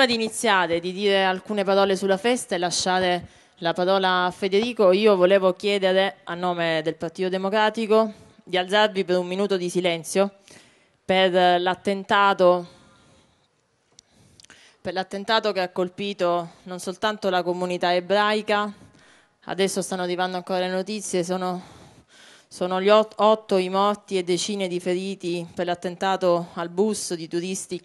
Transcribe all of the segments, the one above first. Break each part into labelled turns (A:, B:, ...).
A: prima di iniziare, di dire alcune parole sulla festa e lasciare la parola a Federico, io volevo chiedere a nome del Partito Democratico di alzarvi per un minuto di silenzio per l'attentato, per l'attentato che ha colpito non soltanto la comunità ebraica, adesso stanno arrivando ancora le notizie, sono, sono gli otto, i morti e decine di feriti per l'attentato al bus di turisti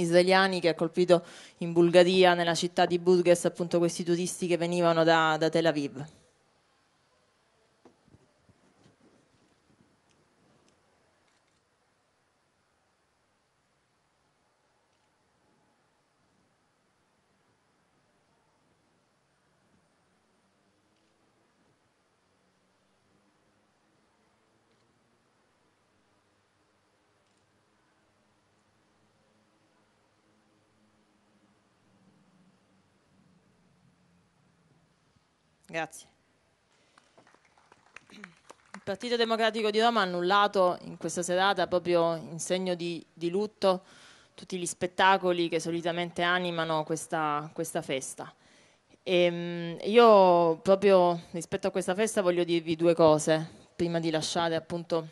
A: israeliani che ha colpito in Bulgaria, nella città di Burgas, appunto questi turisti che venivano da, da Tel Aviv. Grazie. Il Partito Democratico di Roma ha annullato in questa serata, proprio in segno di, di lutto, tutti gli spettacoli che solitamente animano questa, questa festa. E, ehm, io proprio rispetto a questa festa voglio dirvi due cose, prima di lasciare appunto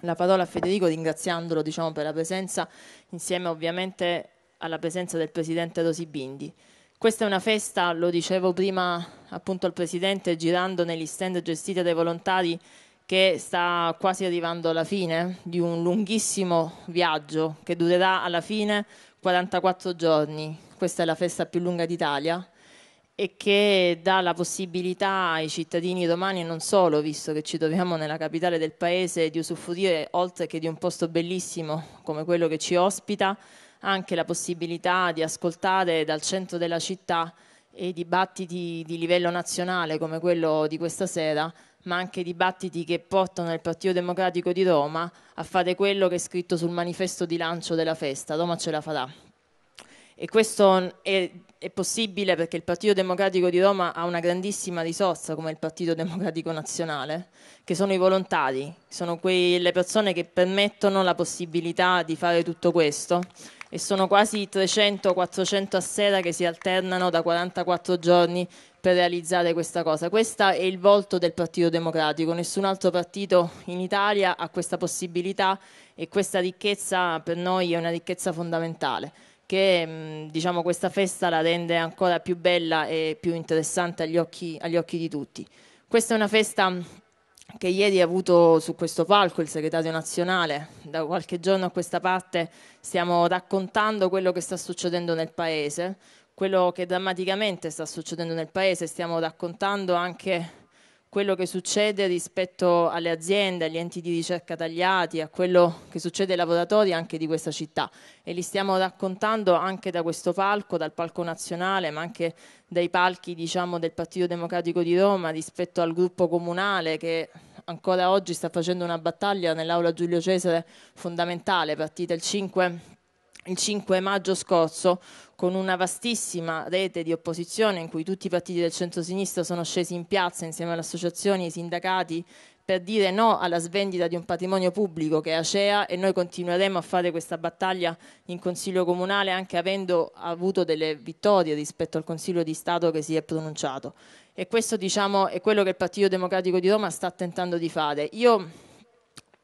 A: la parola a Federico ringraziandolo diciamo, per la presenza, insieme ovviamente alla presenza del Presidente Rosibindi. Bindi. Questa è una festa, lo dicevo prima appunto al Presidente, girando negli stand gestiti dai volontari, che sta quasi arrivando alla fine di un lunghissimo viaggio che durerà alla fine 44 giorni. Questa è la festa più lunga d'Italia e che dà la possibilità ai cittadini romani e non solo, visto che ci troviamo nella capitale del paese, di usufruire, oltre che di un posto bellissimo come quello che ci ospita, anche la possibilità di ascoltare dal centro della città e dibattiti di livello nazionale come quello di questa sera, ma anche dibattiti che portano il Partito Democratico di Roma a fare quello che è scritto sul manifesto di lancio della festa, Roma ce la farà. E questo è, è possibile perché il Partito Democratico di Roma ha una grandissima risorsa come il Partito Democratico Nazionale, che sono i volontari, sono quelle persone che permettono la possibilità di fare tutto questo e sono quasi 300-400 a sera che si alternano da 44 giorni per realizzare questa cosa. Questo è il volto del Partito Democratico, nessun altro partito in Italia ha questa possibilità e questa ricchezza per noi è una ricchezza fondamentale che mm, diciamo, questa festa la rende ancora più bella e più interessante agli occhi, agli occhi di tutti. Questa è una festa che ieri ha avuto su questo palco il segretario nazionale. Da qualche giorno a questa parte stiamo raccontando quello che sta succedendo nel Paese, quello che drammaticamente sta succedendo nel Paese, stiamo raccontando anche quello che succede rispetto alle aziende, agli enti di ricerca tagliati, a quello che succede ai lavoratori anche di questa città e li stiamo raccontando anche da questo palco, dal palco nazionale, ma anche dai palchi diciamo, del Partito Democratico di Roma rispetto al gruppo comunale che ancora oggi sta facendo una battaglia nell'aula Giulio Cesare fondamentale, partita il 5 il 5 maggio scorso con una vastissima rete di opposizione in cui tutti i partiti del centro-sinistra sono scesi in piazza insieme alle associazioni, e ai sindacati per dire no alla svendita di un patrimonio pubblico che è Acea e noi continueremo a fare questa battaglia in Consiglio Comunale anche avendo avuto delle vittorie rispetto al Consiglio di Stato che si è pronunciato. E questo diciamo, è quello che il Partito Democratico di Roma sta tentando di fare. Io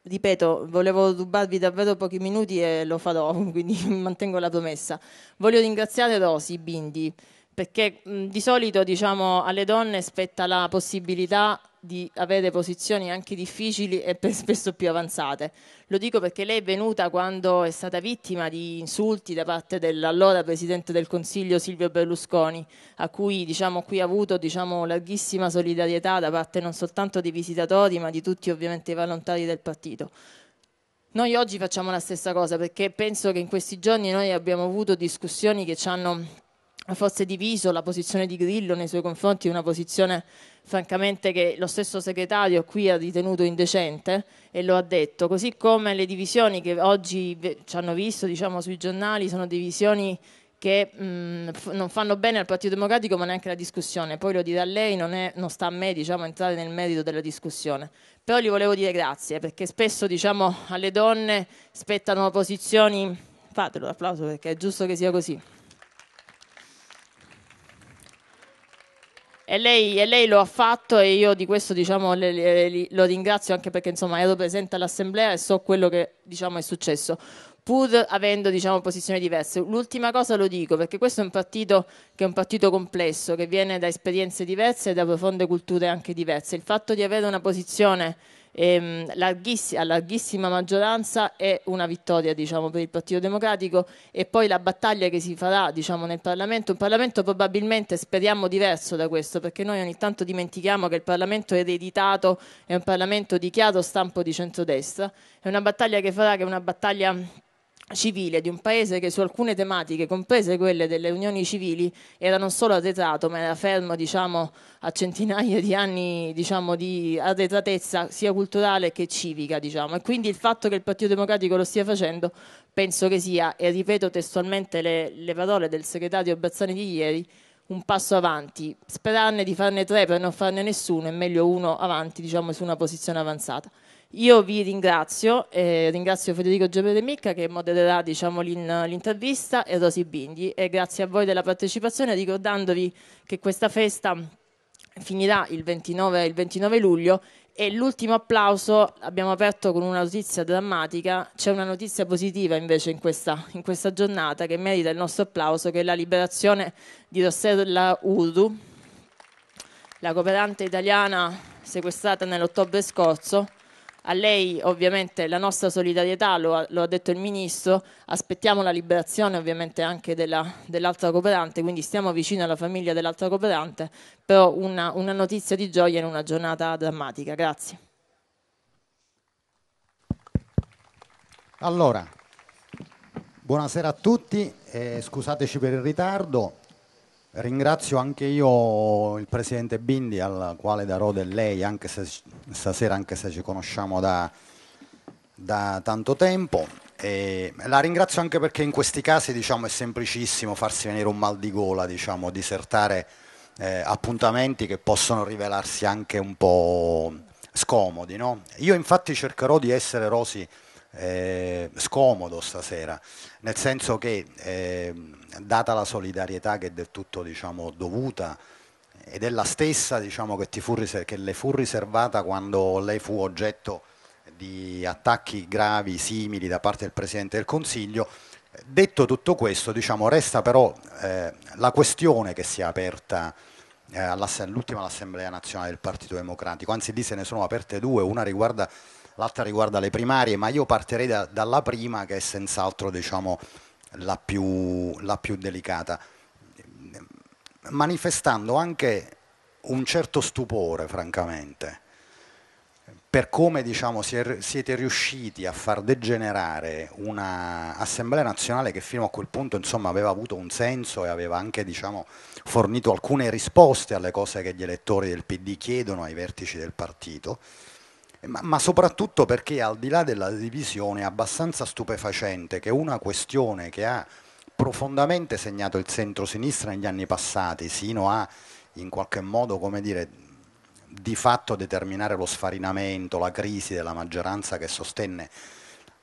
A: ripeto, volevo rubarvi davvero pochi minuti e lo farò, quindi mantengo la promessa. Voglio ringraziare Rosi Bindi perché mh, di solito diciamo, alle donne spetta la possibilità di avere posizioni anche difficili e spesso più avanzate. Lo dico perché lei è venuta quando è stata vittima di insulti da parte dell'allora Presidente del Consiglio Silvio Berlusconi, a cui diciamo, qui ha avuto diciamo, larghissima solidarietà da parte non soltanto dei visitatori ma di tutti ovviamente i volontari del partito. Noi oggi facciamo la stessa cosa perché penso che in questi giorni noi abbiamo avuto discussioni che ci hanno fosse diviso la posizione di Grillo nei suoi confronti, una posizione francamente che lo stesso segretario qui ha ritenuto indecente e lo ha detto, così come le divisioni che oggi ci hanno visto diciamo, sui giornali sono divisioni che mh, mm, non fanno bene al Partito Democratico ma neanche alla discussione, poi lo dirà lei, non, è, non sta a me diciamo, entrare nel merito della discussione, però gli volevo dire grazie perché spesso diciamo, alle donne spettano posizioni, fatelo l'applauso perché è giusto che sia così E lei, e lei, lo ha fatto e io di questo diciamo, le, le, lo ringrazio anche perché insomma, ero presente all'assemblea e so quello che diciamo, è successo pur avendo diciamo, posizioni diverse. L'ultima cosa lo dico perché questo è un partito che è un partito complesso, che viene da esperienze diverse e da profonde culture anche diverse. Il fatto di avere una posizione ehm, larghissima, a larghissima maggioranza è una vittoria diciamo, per il Partito Democratico e poi la battaglia che si farà diciamo, nel Parlamento, un Parlamento probabilmente speriamo diverso da questo perché noi ogni tanto dimentichiamo che il Parlamento ereditato è un Parlamento di chiaro stampo di centrodestra, è una battaglia che farà che è una battaglia civile di un paese che su alcune tematiche, comprese quelle delle unioni civili, era non solo adetato, ma era fermo diciamo, a centinaia di anni diciamo, di adetatezza sia culturale che civica. Diciamo. E quindi il fatto che il Partito Democratico lo stia facendo penso che sia, e ripeto testualmente le, le parole del segretario Bazzani di ieri, un passo avanti. Sperarne di farne tre per non farne nessuno, è meglio uno avanti diciamo, su una posizione avanzata. Io vi ringrazio, eh, ringrazio Federico Giovere Micca che modererà diciamo, l'intervista e Rosi Bindi e grazie a voi della partecipazione ricordandovi che questa festa finirà il 29, il 29 luglio e l'ultimo applauso abbiamo aperto con una notizia drammatica, c'è una notizia positiva invece in questa, in questa, giornata che merita il nostro applauso, che è la liberazione di Rossella Urdu, la cooperante italiana sequestrata nell'ottobre scorso a lei ovviamente la nostra solidarietà, lo ha, lo ha detto il Ministro, aspettiamo la liberazione ovviamente anche della, dell'altra cooperante, quindi stiamo vicino alla famiglia dell'altra cooperante, però una, una notizia di gioia in una giornata drammatica. Grazie.
B: Allora, buonasera a tutti, eh, scusateci per il ritardo. Ringrazio anche io il presidente Bindi al quale darò del lei anche se, stasera, anche se ci conosciamo da, da tanto tempo. E la ringrazio anche perché in questi casi diciamo, è semplicissimo farsi venire un mal di gola, diciamo, disertare eh, appuntamenti che possono rivelarsi anche un po' scomodi. No? Io infatti cercherò di essere Rosi eh, scomodo stasera, nel senso che eh, data la solidarietà che è del tutto diciamo, dovuta ed è la stessa diciamo, che, fu che le fu riservata quando lei fu oggetto di attacchi gravi simili da parte del Presidente del Consiglio, detto tutto questo diciamo, resta però eh, la questione che si è aperta eh, all'ultima all'Assemblea nazionale del Partito Democratico, anzi lì se ne sono aperte due, una riguarda l'altra riguarda le primarie, ma io partirei da, dalla prima che è senz'altro diciamo, la, più, la più delicata, manifestando anche un certo stupore, francamente, per come diciamo, siete riusciti a far degenerare un'assemblea nazionale che fino a quel punto insomma, aveva avuto un senso e aveva anche diciamo, fornito alcune risposte alle cose che gli elettori del PD chiedono ai vertici del partito ma, ma, soprattutto perché al di là della divisione è abbastanza stupefacente che una questione che ha profondamente segnato il centro-sinistra negli anni passati, sino a in qualche modo, come dire, di fatto determinare lo sfarinamento, la crisi della maggioranza che sostenne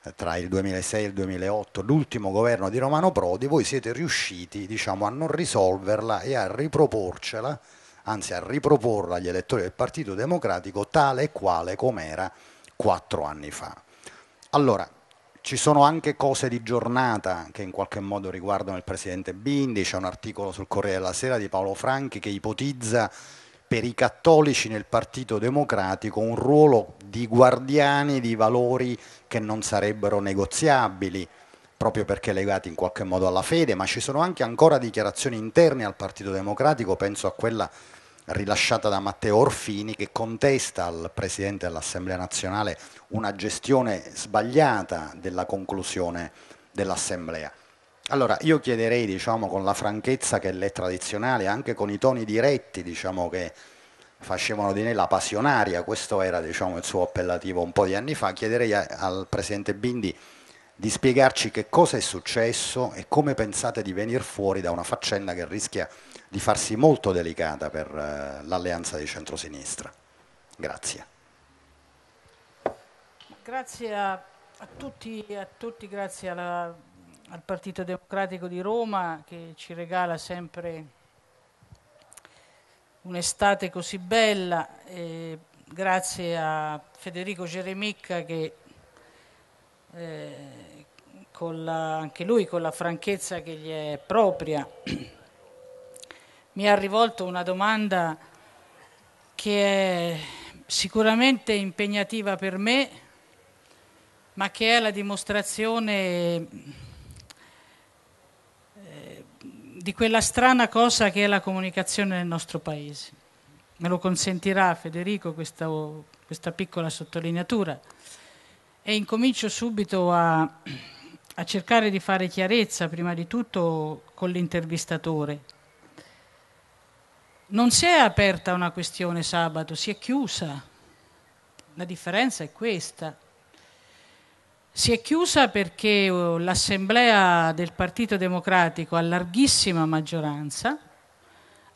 B: eh, tra il 2006 e il 2008 l'ultimo governo di Romano Prodi, voi siete riusciti diciamo, a non risolverla e a riproporcela anzi a riproporla agli elettori del Partito Democratico tale e quale com'era quattro anni fa. Allora, ci sono anche cose di giornata che in qualche modo riguardano il Presidente Bindi, c'è un articolo sul Corriere della Sera di Paolo Franchi che ipotizza per i cattolici nel Partito Democratico un ruolo di guardiani di valori che non sarebbero negoziabili, proprio perché legati in qualche modo alla fede, ma ci sono anche ancora dichiarazioni interne al Partito Democratico, penso a quella rilasciata da Matteo Orfini che contesta al Presidente dell'Assemblea nazionale una gestione sbagliata della conclusione dell'Assemblea. Allora io chiederei diciamo, con la franchezza che è tradizionale, anche con i toni diretti diciamo, che facevano di lei la passionaria, questo era diciamo, il suo appellativo un po' di anni fa, chiederei al Presidente Bindi di spiegarci che cosa è successo e come pensate di venire fuori da una faccenda che rischia di farsi molto delicata per eh, l'alleanza di centrosinistra. Grazie.
C: Grazie a, a, tutti, a tutti, grazie alla, al Partito Democratico di Roma che ci regala sempre un'estate così bella. E grazie a Federico Geremicca che eh, la, anche lui con la franchezza che gli è propria, mi ha rivolto una domanda che è sicuramente impegnativa per me, ma che è la dimostrazione eh, di quella strana cosa che è la comunicazione nel nostro Paese. Me lo consentirà Federico questa, questa piccola sottolineatura e incomincio subito a, a cercare di fare chiarezza, prima di tutto con l'intervistatore. Non si è aperta una questione sabato, si è chiusa. La differenza è questa. Si è chiusa perché oh, l'Assemblea del Partito Democratico a larghissima maggioranza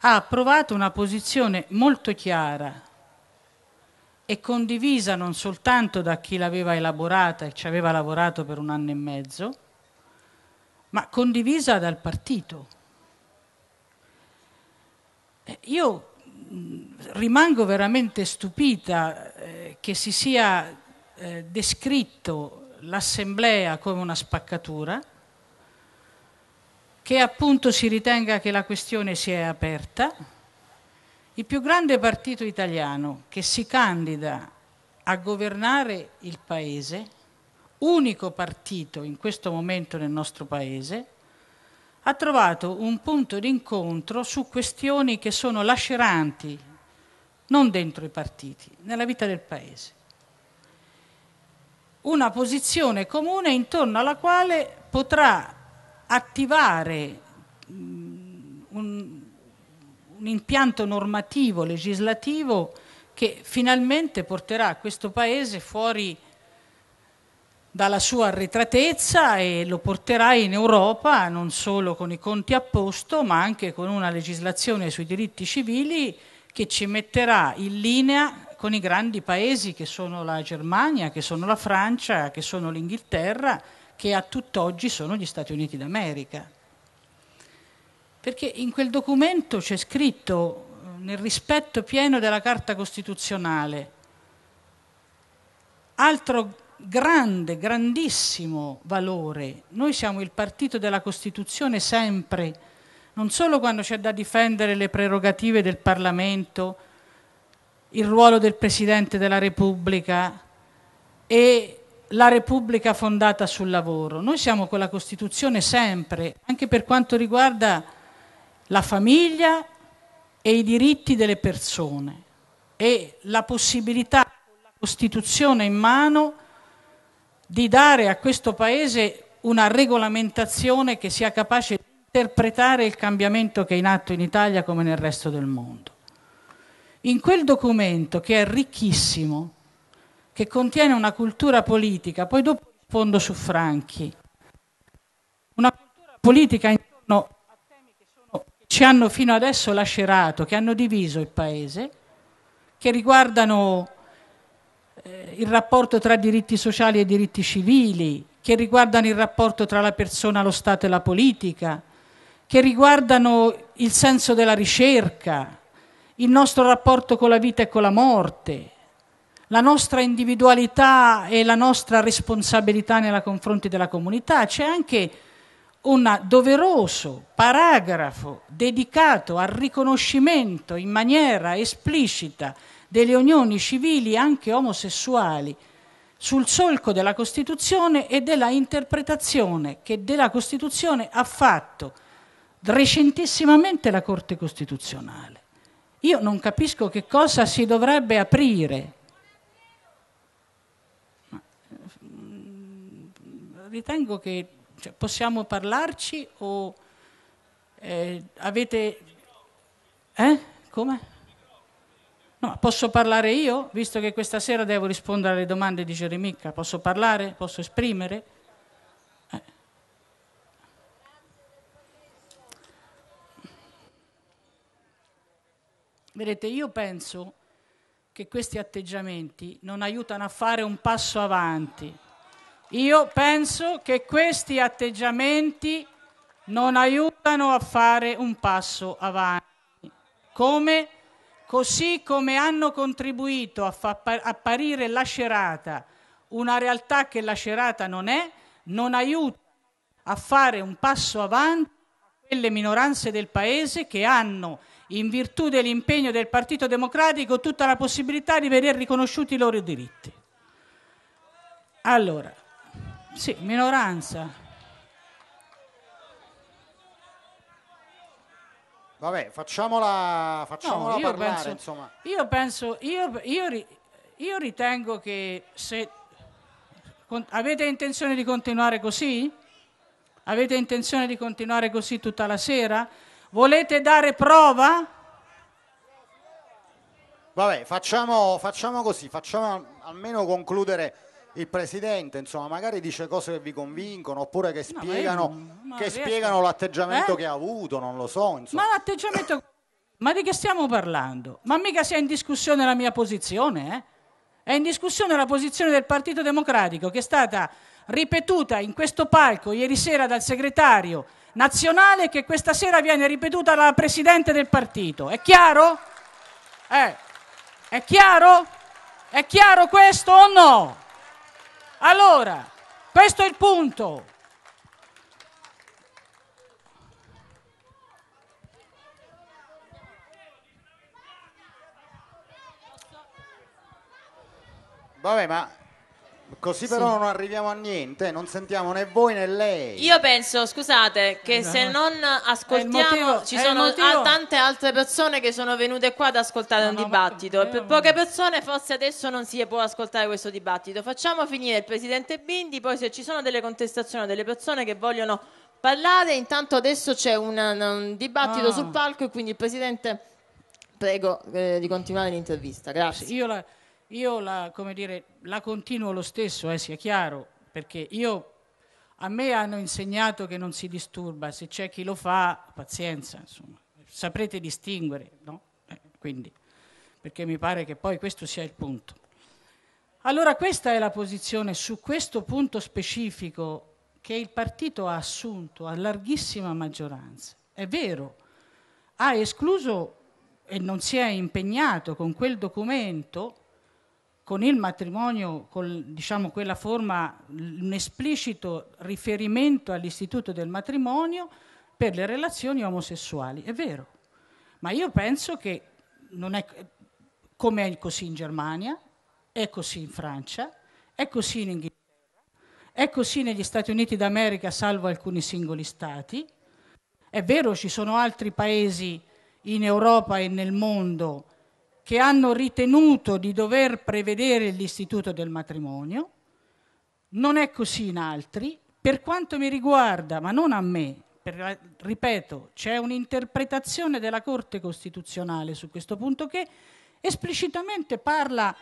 C: ha approvato una posizione molto chiara e condivisa non soltanto da chi l'aveva elaborata e ci aveva lavorato per un anno e mezzo, ma condivisa dal partito. Eh, io mm, rimango veramente stupita eh, che si sia eh, descritto l'assemblea come una spaccatura, che appunto si ritenga che la questione sia aperta il più grande partito italiano che si candida a governare il Paese, unico partito in questo momento nel nostro Paese, ha trovato un punto d'incontro su questioni che sono laceranti, non dentro i partiti, nella vita del Paese. Una posizione comune intorno alla quale potrà attivare un, un impianto normativo, legislativo che finalmente porterà questo Paese fuori dalla sua arretratezza e lo porterà in Europa non solo con i conti a posto ma anche con una legislazione sui diritti civili che ci metterà in linea con i grandi paesi che sono la Germania, che sono la Francia, che sono l'Inghilterra, che a tutt'oggi sono gli Stati Uniti d'America. Perché in quel documento c'è scritto eh, nel rispetto pieno della Carta Costituzionale. Altro grande, grandissimo valore, noi siamo il partito della Costituzione sempre, non solo quando c'è da difendere le prerogative del Parlamento, il ruolo del Presidente della Repubblica e la Repubblica fondata sul lavoro. Noi siamo con la Costituzione sempre, anche per quanto riguarda la famiglia e i diritti delle persone e la possibilità, con la Costituzione in mano, di dare a questo Paese una regolamentazione che sia capace di interpretare il cambiamento che è in atto in Italia come nel resto del mondo. In quel documento, che è ricchissimo, che contiene una cultura politica, poi dopo rispondo su Franchi, una cultura politica intorno ci hanno fino adesso lacerato, che hanno diviso il Paese, che riguardano eh, il rapporto tra diritti sociali e diritti civili, che riguardano il rapporto tra la persona, lo Stato e la politica, che riguardano il senso della ricerca, il nostro rapporto con la vita e con la morte, la nostra individualità e la nostra responsabilità nei confronti della comunità. C'è anche un doveroso paragrafo dedicato al riconoscimento in maniera esplicita delle unioni civili anche omosessuali sul solco della Costituzione e della interpretazione che della Costituzione ha fatto recentissimamente la Corte Costituzionale. Io non capisco che cosa si dovrebbe aprire. Eh, ritengo che cioè, possiamo parlarci o eh, avete... Eh? Come? No, posso parlare io, visto che questa sera devo rispondere alle domande di Geremicca? Posso parlare? Posso esprimere? Eh. Vedete, io penso che questi atteggiamenti non aiutano a fare un passo avanti. Io penso che questi atteggiamenti non aiutano a fare un passo avanti. Come? Così come hanno contribuito a far apparire lacerata una realtà che lacerata non è, non aiuta a fare un passo avanti quelle minoranze del Paese che hanno, in virtù dell'impegno del Partito Democratico, tutta la possibilità di vedere riconosciuti i loro diritti. Allora, sì, minoranza.
B: Vabbè, facciamola, facciamola no, io parlare, penso, insomma.
C: Io penso, io, io, io ritengo che se... Con, avete intenzione di continuare così? Avete intenzione di continuare così tutta la sera? Volete dare prova?
B: Vabbè, facciamo, facciamo così, facciamo almeno concludere il presidente, insomma, magari dice cose che vi convincono oppure che spiegano, no, ma io, ma spiegano l'atteggiamento eh? che ha avuto,
C: non lo so. Insomma. Ma l'atteggiamento... ma di che stiamo parlando? Ma mica sia in discussione la mia posizione, eh? È in discussione la posizione del Partito Democratico che è stata ripetuta in questo palco ieri sera dal segretario nazionale che questa sera viene ripetuta dalla Presidente del partito. È chiaro? Eh. È chiaro? È chiaro questo o no? Allora, questo è il punto.
B: Vabbè, ma Così però sì. non arriviamo a niente, non sentiamo né voi né lei. Io
A: penso, scusate, che eh, no. se non ascoltiamo motivo, ci sono tante altre persone che sono venute qua ad ascoltare no, un no, dibattito. per poche persone forse adesso non si può ascoltare questo dibattito. Facciamo finire il presidente Bindi, poi se ci sono delle contestazioni o delle persone che vogliono parlare, intanto adesso c'è un, un dibattito ah. sul palco e quindi il presidente prego eh, di continuare l'intervista. Grazie.
C: Io la io la, dire, la continuo lo stesso, eh, sia chiaro, perché io, a me hanno insegnato che non si disturba, se c'è chi lo fa, pazienza, insomma, saprete distinguere, no? eh, quindi, perché mi pare che poi questo sia il punto. Allora questa è la posizione su questo punto specifico che il partito ha assunto a larghissima maggioranza. È vero, ha escluso e non si è impegnato con quel documento con il matrimonio, con diciamo, quella forma, un esplicito riferimento all'istituto del matrimonio per le relazioni omosessuali. È vero, ma io penso che non è come è così in Germania, è così in Francia, è così in Inghilterra, è così negli Stati Uniti d'America, salvo alcuni singoli stati. È vero, ci sono altri paesi in Europa e nel mondo che hanno ritenuto di dover prevedere l'istituto del matrimonio, non è così in altri, per quanto mi riguarda, ma non a me, per, ripeto, c'è un'interpretazione della Corte Costituzionale su questo punto che esplicitamente parla...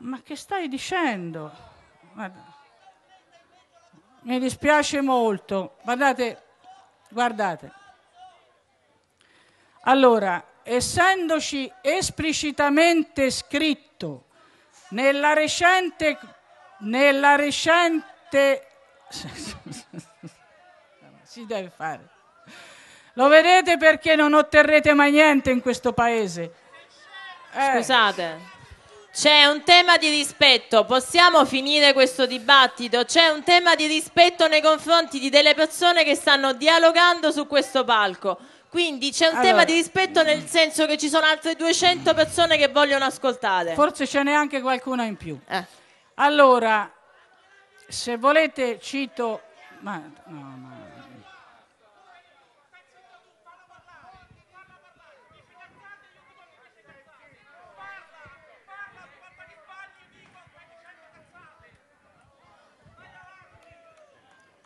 C: Ma che stai dicendo? Guarda. Mi dispiace molto. Guardate, guardate. Allora, essendoci esplicitamente scritto nella recente, nella recente si deve fare.
A: Lo vedete perché non otterrete mai niente in questo paese. Eh. Scusate. C'è un tema di rispetto, possiamo finire questo dibattito? C'è un tema di rispetto nei confronti di delle persone che stanno dialogando su questo palco. Quindi c'è un allora, tema di rispetto nel mm. senso che ci sono altre 200 persone che vogliono ascoltare. Forse
C: ce n'è anche qualcuna in più. Eh.
A: Allora,
C: se volete cito... Ma, no, no.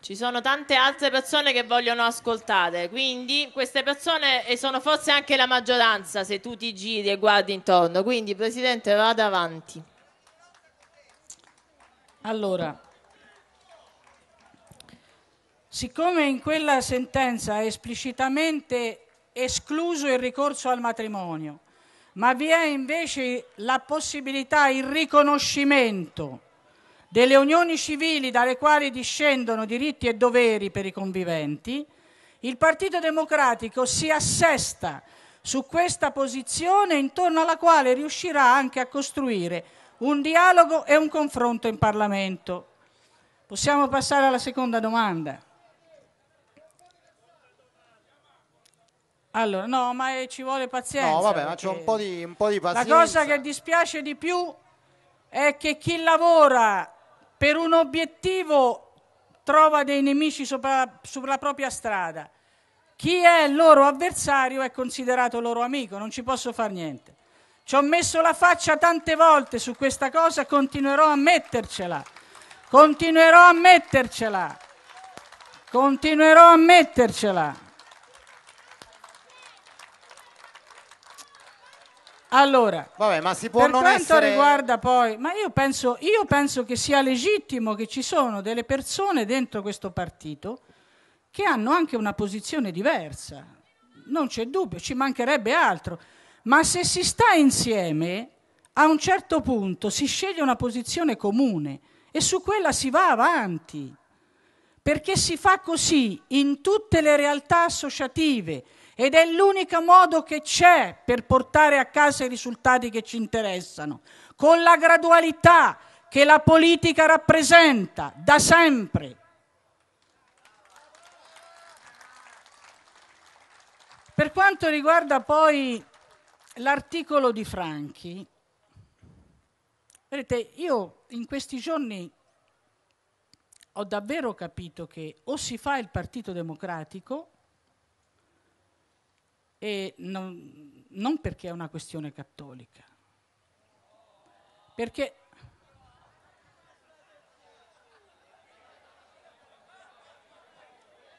A: Ci sono tante altre persone che vogliono ascoltare, quindi queste persone e sono forse anche la maggioranza se tu ti giri e guardi intorno. Quindi Presidente vada avanti. Allora,
C: siccome in quella sentenza è esplicitamente escluso il ricorso al matrimonio, ma vi è invece la possibilità, il riconoscimento delle unioni civili dalle quali discendono diritti e doveri per i conviventi, il Partito Democratico si assesta su questa posizione intorno alla quale riuscirà anche a costruire un dialogo e un confronto in Parlamento. Possiamo passare alla seconda domanda. Allora, no, ma eh, ci vuole pazienza. No, vabbè, ma c'è un po, di, un po' di pazienza. La cosa che dispiace di più è che chi lavora per un obiettivo trova dei nemici sopra, sulla propria strada. Chi è il loro avversario è considerato loro amico, non ci posso fare niente. Ci ho messo la faccia tante volte su questa cosa, continuerò a mettercela. Continuerò a mettercela. Continuerò a mettercela. Allora, Vabbè,
B: ma si può per non quanto essere... riguarda
C: poi, ma io penso, io penso che sia legittimo che ci sono delle persone dentro questo partito che hanno anche una posizione diversa, non c'è dubbio, ci mancherebbe altro, ma se si sta insieme, a un certo punto si sceglie una posizione comune e su quella si va avanti, perché si fa così in tutte le realtà associative ed è l'unico modo che c'è per portare a casa i risultati che ci interessano, con la gradualità che la politica rappresenta da sempre. Per quanto riguarda poi l'articolo di Franchi, vedete, io in questi giorni ho davvero capito che o si fa il Partito Democratico e non, non perché è una questione cattolica, perché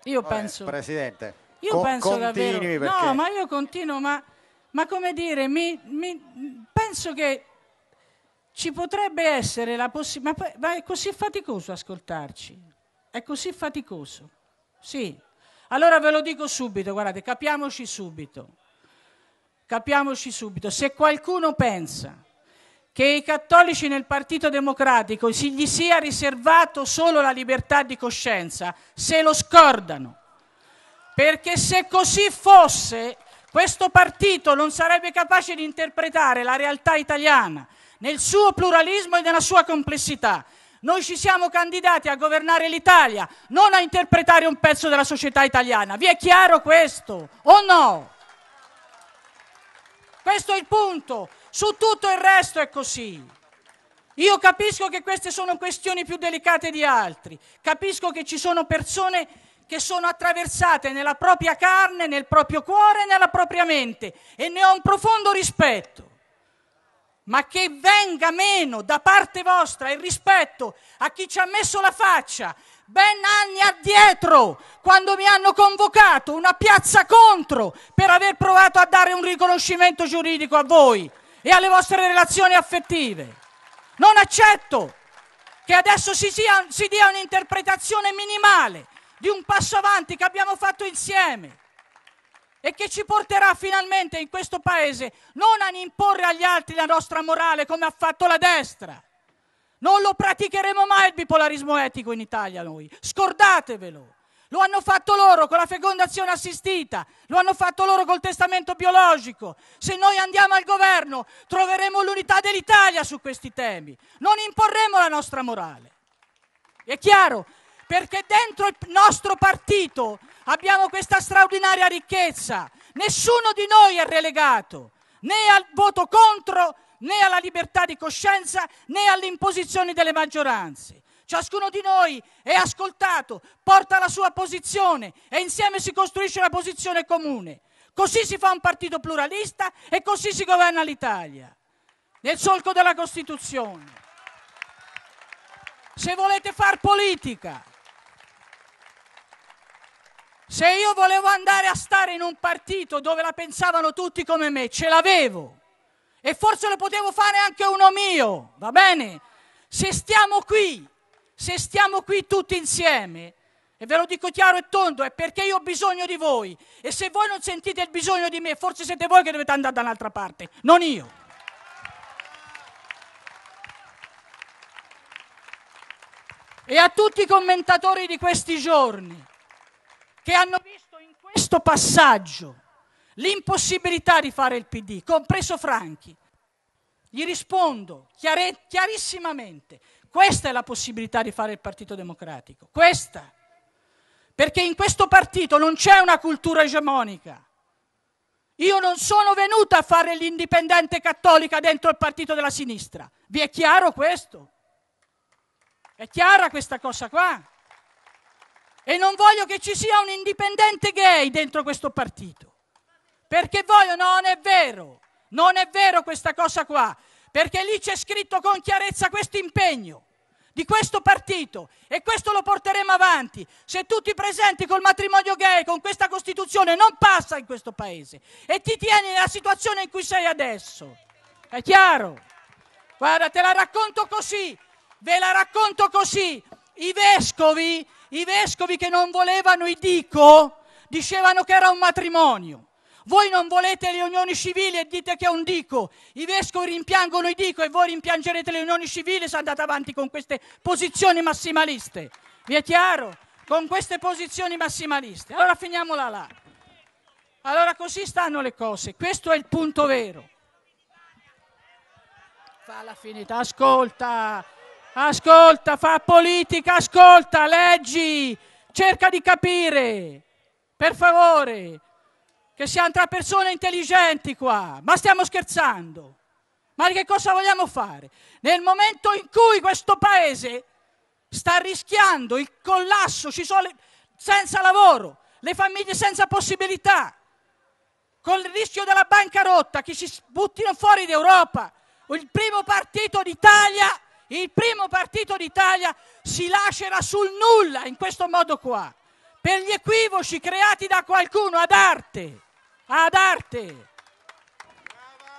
C: Io Vabbè, penso.
B: Presidente,
C: io co- penso davvero. Perché... No, ma io continuo, ma, ma come dire, mi, mi, penso che ci potrebbe essere la possibilità. Ma, ma è così faticoso ascoltarci. È così faticoso. Sì, allora ve lo dico subito, guardate, capiamoci subito. Capiamoci subito. Se qualcuno pensa che i cattolici nel Partito Democratico si gli sia riservato solo la libertà di coscienza, se lo scordano. Perché se così fosse, questo partito non sarebbe capace di interpretare la realtà italiana nel suo pluralismo e nella sua complessità. Noi ci siamo candidati a governare l'Italia, non a interpretare un pezzo della società italiana. Vi è chiaro questo o no? Questo è il punto. Su tutto il resto è così. Io capisco che queste sono questioni più delicate di altri, capisco che ci sono persone che sono attraversate nella propria carne, nel proprio cuore, e nella propria mente e ne ho un profondo rispetto ma che venga meno da parte vostra il rispetto a chi ci ha messo la faccia ben anni addietro, quando mi hanno convocato una piazza contro per aver provato a dare un riconoscimento giuridico a voi e alle vostre relazioni affettive. Non accetto che adesso si, sia, si dia un'interpretazione minimale di un passo avanti che abbiamo fatto insieme e che ci porterà finalmente in questo Paese non ad imporre agli altri la nostra morale come ha fatto la destra. Non lo praticheremo mai il bipolarismo etico in Italia noi, scordatevelo. Lo hanno fatto loro con la fecondazione assistita, lo hanno fatto loro col testamento biologico. Se noi andiamo al governo troveremo l'unità dell'Italia su questi temi, non imporremo la nostra morale. È chiaro? Perché dentro il nostro partito abbiamo questa straordinaria ricchezza. Nessuno di noi è relegato né al voto contro, né alla libertà di coscienza, né alle imposizioni delle maggioranze. Ciascuno di noi è ascoltato, porta la sua posizione e insieme si costruisce una posizione comune. Così si fa un partito pluralista e così si governa l'Italia, nel solco della Costituzione. Se volete far politica, se io volevo andare a stare in un partito dove la pensavano tutti come me, ce l'avevo. E forse lo potevo fare anche uno mio, va bene? Se stiamo qui, se stiamo qui tutti insieme, e ve lo dico chiaro e tondo, è perché io ho bisogno di voi. E se voi non sentite il bisogno di me, forse siete voi che dovete andare da un'altra parte, non io. E a tutti i commentatori di questi giorni, che hanno visto in questo passaggio l'impossibilità di fare il PD, compreso Franchi. Gli rispondo chiare, chiarissimamente, questa è la possibilità di fare il Partito Democratico, questa, perché in questo partito non c'è una cultura egemonica. Io non sono venuta a fare l'indipendente cattolica dentro il partito della sinistra. Vi è chiaro questo? È chiara questa cosa qua? E non voglio che ci sia un indipendente gay dentro questo partito. Perché voglio, non è vero, non è vero questa cosa qua, perché lì c'è scritto con chiarezza questo impegno di questo partito e questo lo porteremo avanti. Se tutti presenti col matrimonio gay, con questa Costituzione, non passa in questo Paese e ti tieni nella situazione in cui sei adesso. È chiaro? Guarda, te la racconto così, ve la racconto così. I vescovi i vescovi che non volevano i dico dicevano che era un matrimonio. Voi non volete le unioni civili e dite che è un dico. I vescovi rimpiangono i dico e voi rimpiangerete le unioni civili se andate avanti con queste posizioni massimaliste. Vi è chiaro? Con queste posizioni massimaliste. Allora finiamola là. Allora così stanno le cose. Questo è il punto vero. Fa la finita, ascolta. Ascolta, fa politica, ascolta, leggi, cerca di capire, per favore, che siamo tra persone intelligenti qua, ma stiamo scherzando. Ma che cosa vogliamo fare? Nel momento in cui questo paese sta rischiando il collasso, ci sono le... senza lavoro, le famiglie senza possibilità, con il rischio della bancarotta, che si buttino fuori d'Europa, il primo partito d'Italia il primo partito d'Italia si lascerà sul nulla in questo modo qua, per gli equivoci creati da qualcuno ad arte, ad arte.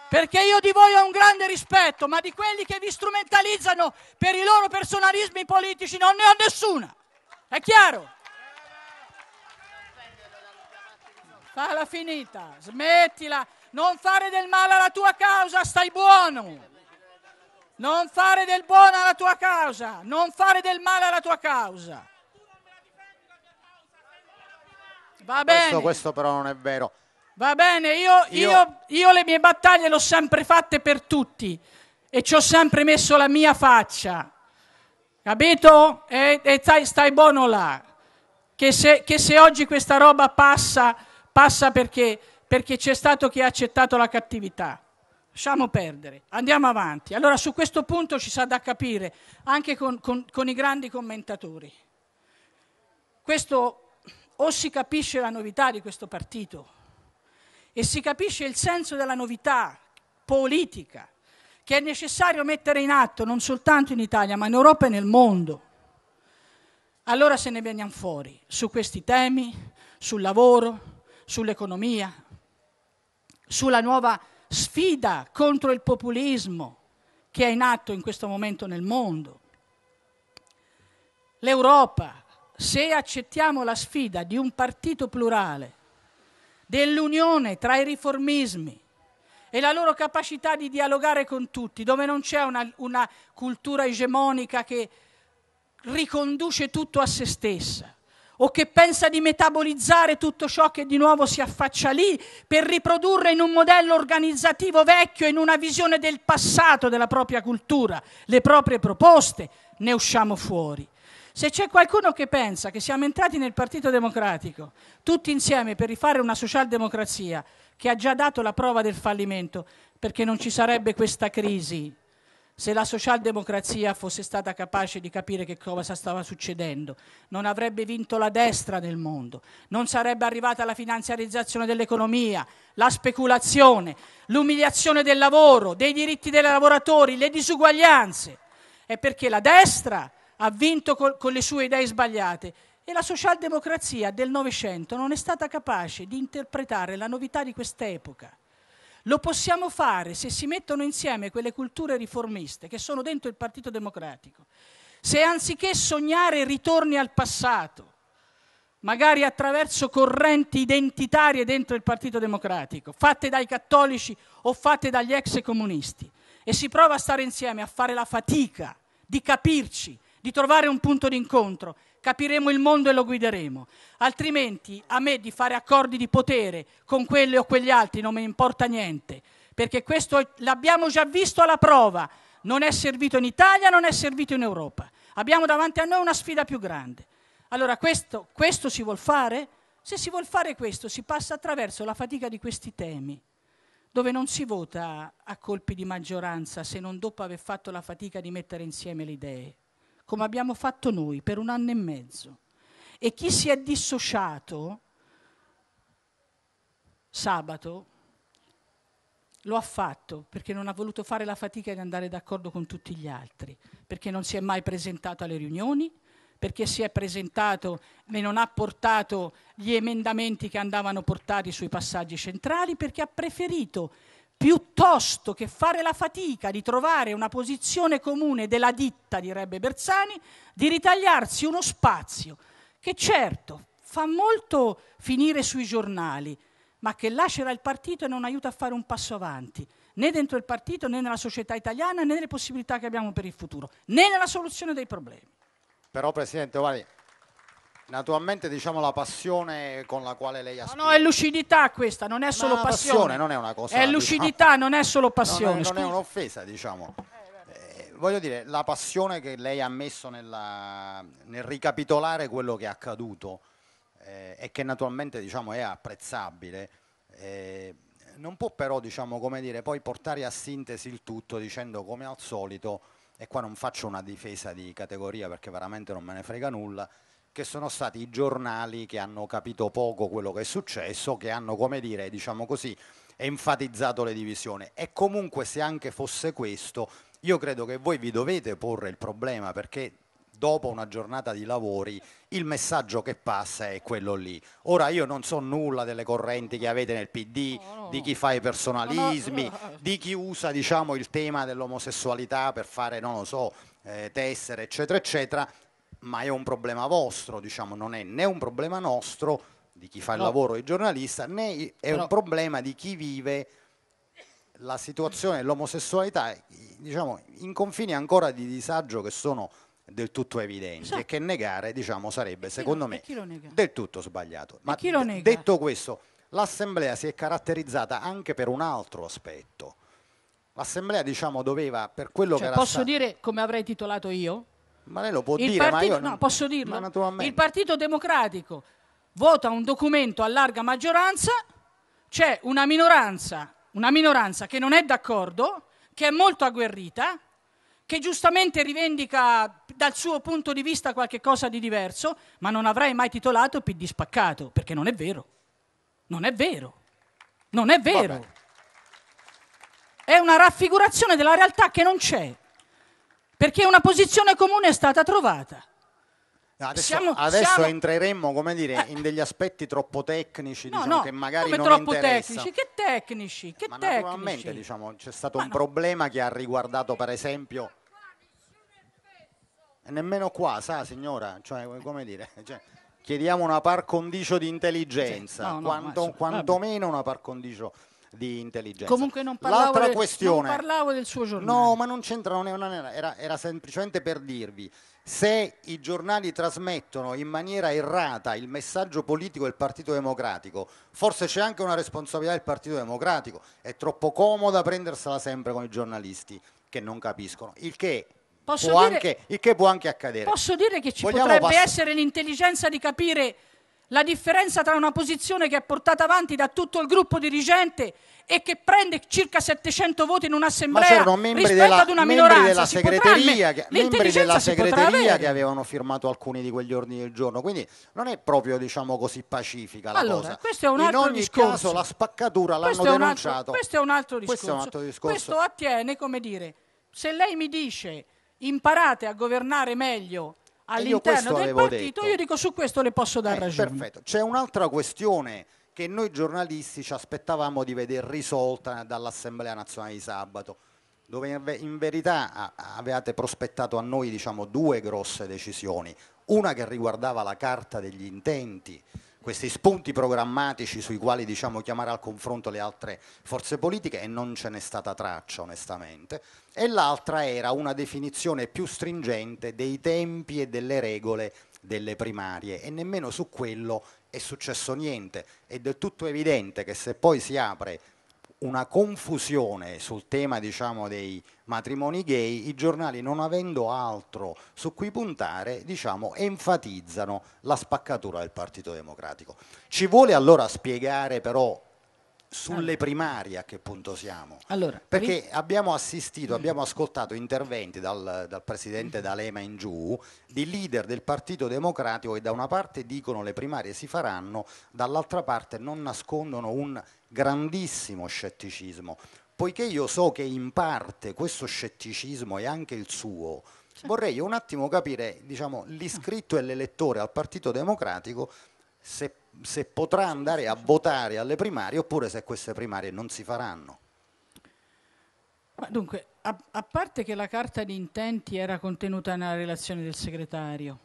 C: Perché io di voi ho un grande rispetto, ma di quelli che vi strumentalizzano per i loro personalismi politici non ne ho nessuna. È chiaro? Fala finita, smettila, non fare del male alla tua causa, stai buono. Non fare del buono alla tua causa, non fare del male alla tua causa. Va bene. Questo, questo
B: però non è vero.
C: Va bene, io, io... Io, io le mie battaglie le ho sempre fatte per tutti e ci ho sempre messo la mia faccia. Capito? E, e stai, stai, buono là. Che se, che se, oggi questa roba passa, passa perché, perché c'è stato chi ha accettato la cattività lasciamo perdere, andiamo avanti. Allora su questo punto ci sarà da capire anche con, con, con i grandi commentatori. Questo, o si capisce la novità di questo partito e si capisce il senso della novità politica che è necessario mettere in atto non soltanto in Italia ma in Europa e nel mondo. Allora se ne veniamo fuori su questi temi, sul lavoro, sull'economia, sulla nuova sfida contro il populismo che è in atto in questo momento nel mondo. L'Europa, se accettiamo la sfida di un partito plurale, dell'unione tra i riformismi e la loro capacità di dialogare con tutti, dove non c'è una, una cultura egemonica che riconduce tutto a se stessa, o che pensa di metabolizzare tutto ciò che di nuovo si affaccia lì per riprodurre in un modello organizzativo vecchio, in una visione del passato della propria cultura, le proprie proposte, ne usciamo fuori. Se c'è qualcuno che pensa che siamo entrati nel Partito Democratico tutti insieme per rifare una socialdemocrazia che ha già dato la prova del fallimento, perché non ci sarebbe questa crisi se la socialdemocrazia fosse stata capace di capire che cosa stava succedendo, non avrebbe vinto la destra nel mondo, non sarebbe arrivata la finanziarizzazione dell'economia, la speculazione, l'umiliazione del lavoro, dei diritti dei lavoratori, le disuguaglianze. È perché la destra ha vinto col, con le sue idee sbagliate e la socialdemocrazia del Novecento non è stata capace di interpretare la novità di quest'epoca. Lo possiamo fare se si mettono insieme quelle culture riformiste che sono dentro il Partito Democratico. Se anziché sognare ritorni al passato, magari attraverso correnti identitarie dentro il Partito Democratico, fatte dai cattolici o fatte dagli ex comunisti, e si prova a stare insieme, a fare la fatica di capirci, di trovare un punto d'incontro capiremo il mondo e lo guideremo. Altrimenti a me di fare accordi di potere con quelle o quegli altri non mi importa niente, perché questo l'abbiamo già visto alla prova. Non è servito in Italia, non è servito in Europa. Abbiamo davanti a noi una sfida più grande. Allora questo, questo si vuol fare? Se si vuol fare questo si passa attraverso la fatica di questi temi dove non si vota a colpi di maggioranza se non dopo aver fatto la fatica di mettere insieme le idee come abbiamo fatto noi per un anno e mezzo. E chi si è dissociato sabato lo ha fatto perché non ha voluto fare la fatica di andare d'accordo con tutti gli altri, perché non si è mai presentato alle riunioni, perché si è presentato e non ha portato gli emendamenti che andavano portati sui passaggi centrali, perché ha preferito piuttosto che fare la fatica di trovare una posizione comune della ditta, direbbe Bersani, di ritagliarsi uno spazio che certo fa molto finire sui giornali, ma che lascerà il partito e non aiuta a fare un passo avanti, né dentro il partito, né nella società italiana, né nelle possibilità che abbiamo per il futuro, né nella soluzione dei problemi.
B: Però Presidente, guardi, Naturalmente diciamo la passione con la quale lei ha No, no,
C: è lucidità questa, non è solo passione. passione. non è una cosa. È diciamo. lucidità, diciamo, non è solo passione. Non è, è
B: un'offesa, diciamo. Eh, voglio dire, la passione che lei ha messo nella, nel ricapitolare quello che è accaduto eh, e che naturalmente diciamo, è apprezzabile, eh, non può però diciamo, come dire, poi portare a sintesi il tutto dicendo come al solito, e qua non faccio una difesa di categoria perché veramente non me ne frega nulla, che sono stati i giornali che hanno capito poco quello che è successo, che hanno, come dire, diciamo così, enfatizzato le divisioni. E comunque se anche fosse questo, io credo che voi vi dovete porre il problema perché dopo una giornata di lavori il messaggio che passa è quello lì. Ora io non so nulla delle correnti che avete nel PD, no, no. di chi fa i personalismi, no, di chi usa diciamo, il tema dell'omosessualità per fare, non lo so, eh, tessere, eccetera, eccetera ma è un problema vostro, diciamo, non è né un problema nostro di chi fa il no. lavoro di giornalista, né è Però... un problema di chi vive la situazione dell'omosessualità, diciamo, in confini ancora di disagio che sono del tutto evidenti esatto. e che negare, diciamo, sarebbe, secondo lo, me, del tutto sbagliato. Ma chi lo nega? detto questo, l'Assemblea si è caratterizzata anche per un altro aspetto. L'Assemblea, diciamo, doveva, per quello cioè, che era Posso stato...
C: dire come avrei titolato io? Ma lei
B: lo può il dire, partito, ma io non... no,
C: posso dirlo. Il Partito Democratico vota un documento a larga maggioranza, c'è una minoranza, una minoranza che non è d'accordo, che è molto agguerrita, che giustamente rivendica dal suo punto di vista qualche cosa di diverso, ma non avrei mai titolato PD spaccato, perché non è vero. Non è vero. Non è vero. Vabbè. È una raffigurazione della realtà che non c'è. Perché una posizione comune è stata trovata.
B: Adesso, siamo, adesso siamo... entreremmo come dire, in degli aspetti troppo tecnici no, diciamo, no, che magari come non troppo interessa. tecnici,
C: che tecnici, che Ma tecnici. naturalmente
B: diciamo, c'è stato Ma un no. problema che ha riguardato per esempio nemmeno qua, sa signora, cioè, come dire, cioè, chiediamo una par condicio di intelligenza, no, no, quanto, quantomeno una par condicio di intelligenza. Comunque non parlavo, del, questione, non
C: parlavo del suo giornale. No,
B: ma non c'entra, non è era, era semplicemente per dirvi se i giornali trasmettono in maniera errata il messaggio politico del Partito Democratico, forse c'è anche una responsabilità del Partito Democratico, è troppo comoda prendersela sempre con i giornalisti che non capiscono, il che, può, dire, anche, il che può, anche, accadere. Posso
C: dire che ci Vogliamo potrebbe pass- essere l'intelligenza di capire la differenza tra una posizione che è portata avanti da tutto il gruppo dirigente e che prende circa 700 voti in un'assemblea rispetto della, ad una minoranza della segreteria, che, membri della segreteria che
B: avevano firmato alcuni di quegli ordini del giorno quindi non è proprio diciamo così pacifica la allora, cosa questo è un altro in ogni discorso. caso la spaccatura l'hanno questo denunciato altro, questo, è un
C: altro questo è un altro discorso questo attiene come dire se lei mi dice imparate a governare meglio all'interno del partito, detto. io dico su questo le posso dare eh, ragione.
B: Perfetto, c'è un'altra questione che noi giornalisti ci aspettavamo di vedere risolta dall'Assemblea nazionale di sabato, dove in verità avevate prospettato a noi diciamo, due grosse decisioni, una che riguardava la carta degli intenti questi spunti programmatici sui quali diciamo, chiamare al confronto le altre forze politiche e non ce n'è stata traccia onestamente, e l'altra era una definizione più stringente dei tempi e delle regole delle primarie e nemmeno su quello è successo niente. È del tutto evidente che se poi si apre una confusione sul tema diciamo, dei matrimoni gay, i giornali non avendo altro su cui puntare diciamo, enfatizzano la spaccatura del Partito Democratico. Ci vuole allora spiegare però sulle primarie a che punto siamo?
C: Allora, Perché
B: abbiamo assistito, mm. abbiamo ascoltato interventi dal, dal, presidente D'Alema in giù di leader del Partito Democratico che da una parte dicono le primarie si faranno, dall'altra parte non nascondono un grandissimo scetticismo. Poiché io so che in parte questo scetticismo è anche il suo, certo. vorrei un attimo capire diciamo, l'iscritto e l'elettore al Partito Democratico se se potrà andare a votare alle primarie oppure se queste primarie non si faranno.
C: Ma dunque, a, a parte che la carta di intenti era contenuta nella relazione del segretario,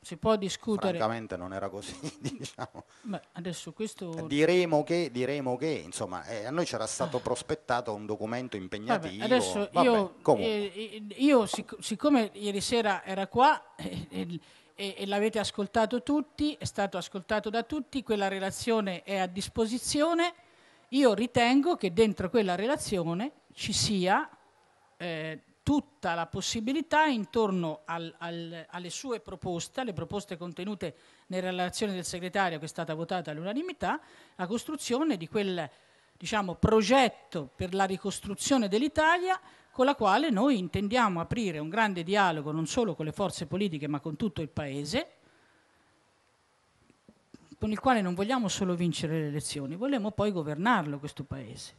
C: si può discutere.
B: Francamente non era così, diciamo.
C: Beh, adesso questo... Diremo
B: che, diremo che, insomma, eh, a noi c'era stato prospettato un documento impegnativo. Vabbè, adesso Vabbè, io,
C: eh, io sic- siccome ieri sera era qua, eh, e, e l'avete ascoltato tutti, è stato ascoltato da tutti, quella relazione è a disposizione. Io ritengo che dentro quella relazione ci sia eh, tutta la possibilità intorno al, al, alle sue proposte, alle proposte contenute nella relazione del segretario che è stata votata all'unanimità, la costruzione di quel diciamo, progetto per la ricostruzione dell'Italia con la quale noi intendiamo aprire un grande dialogo non solo con le forze politiche ma con tutto il Paese, con il quale non vogliamo solo vincere le elezioni, vogliamo poi governarlo questo Paese.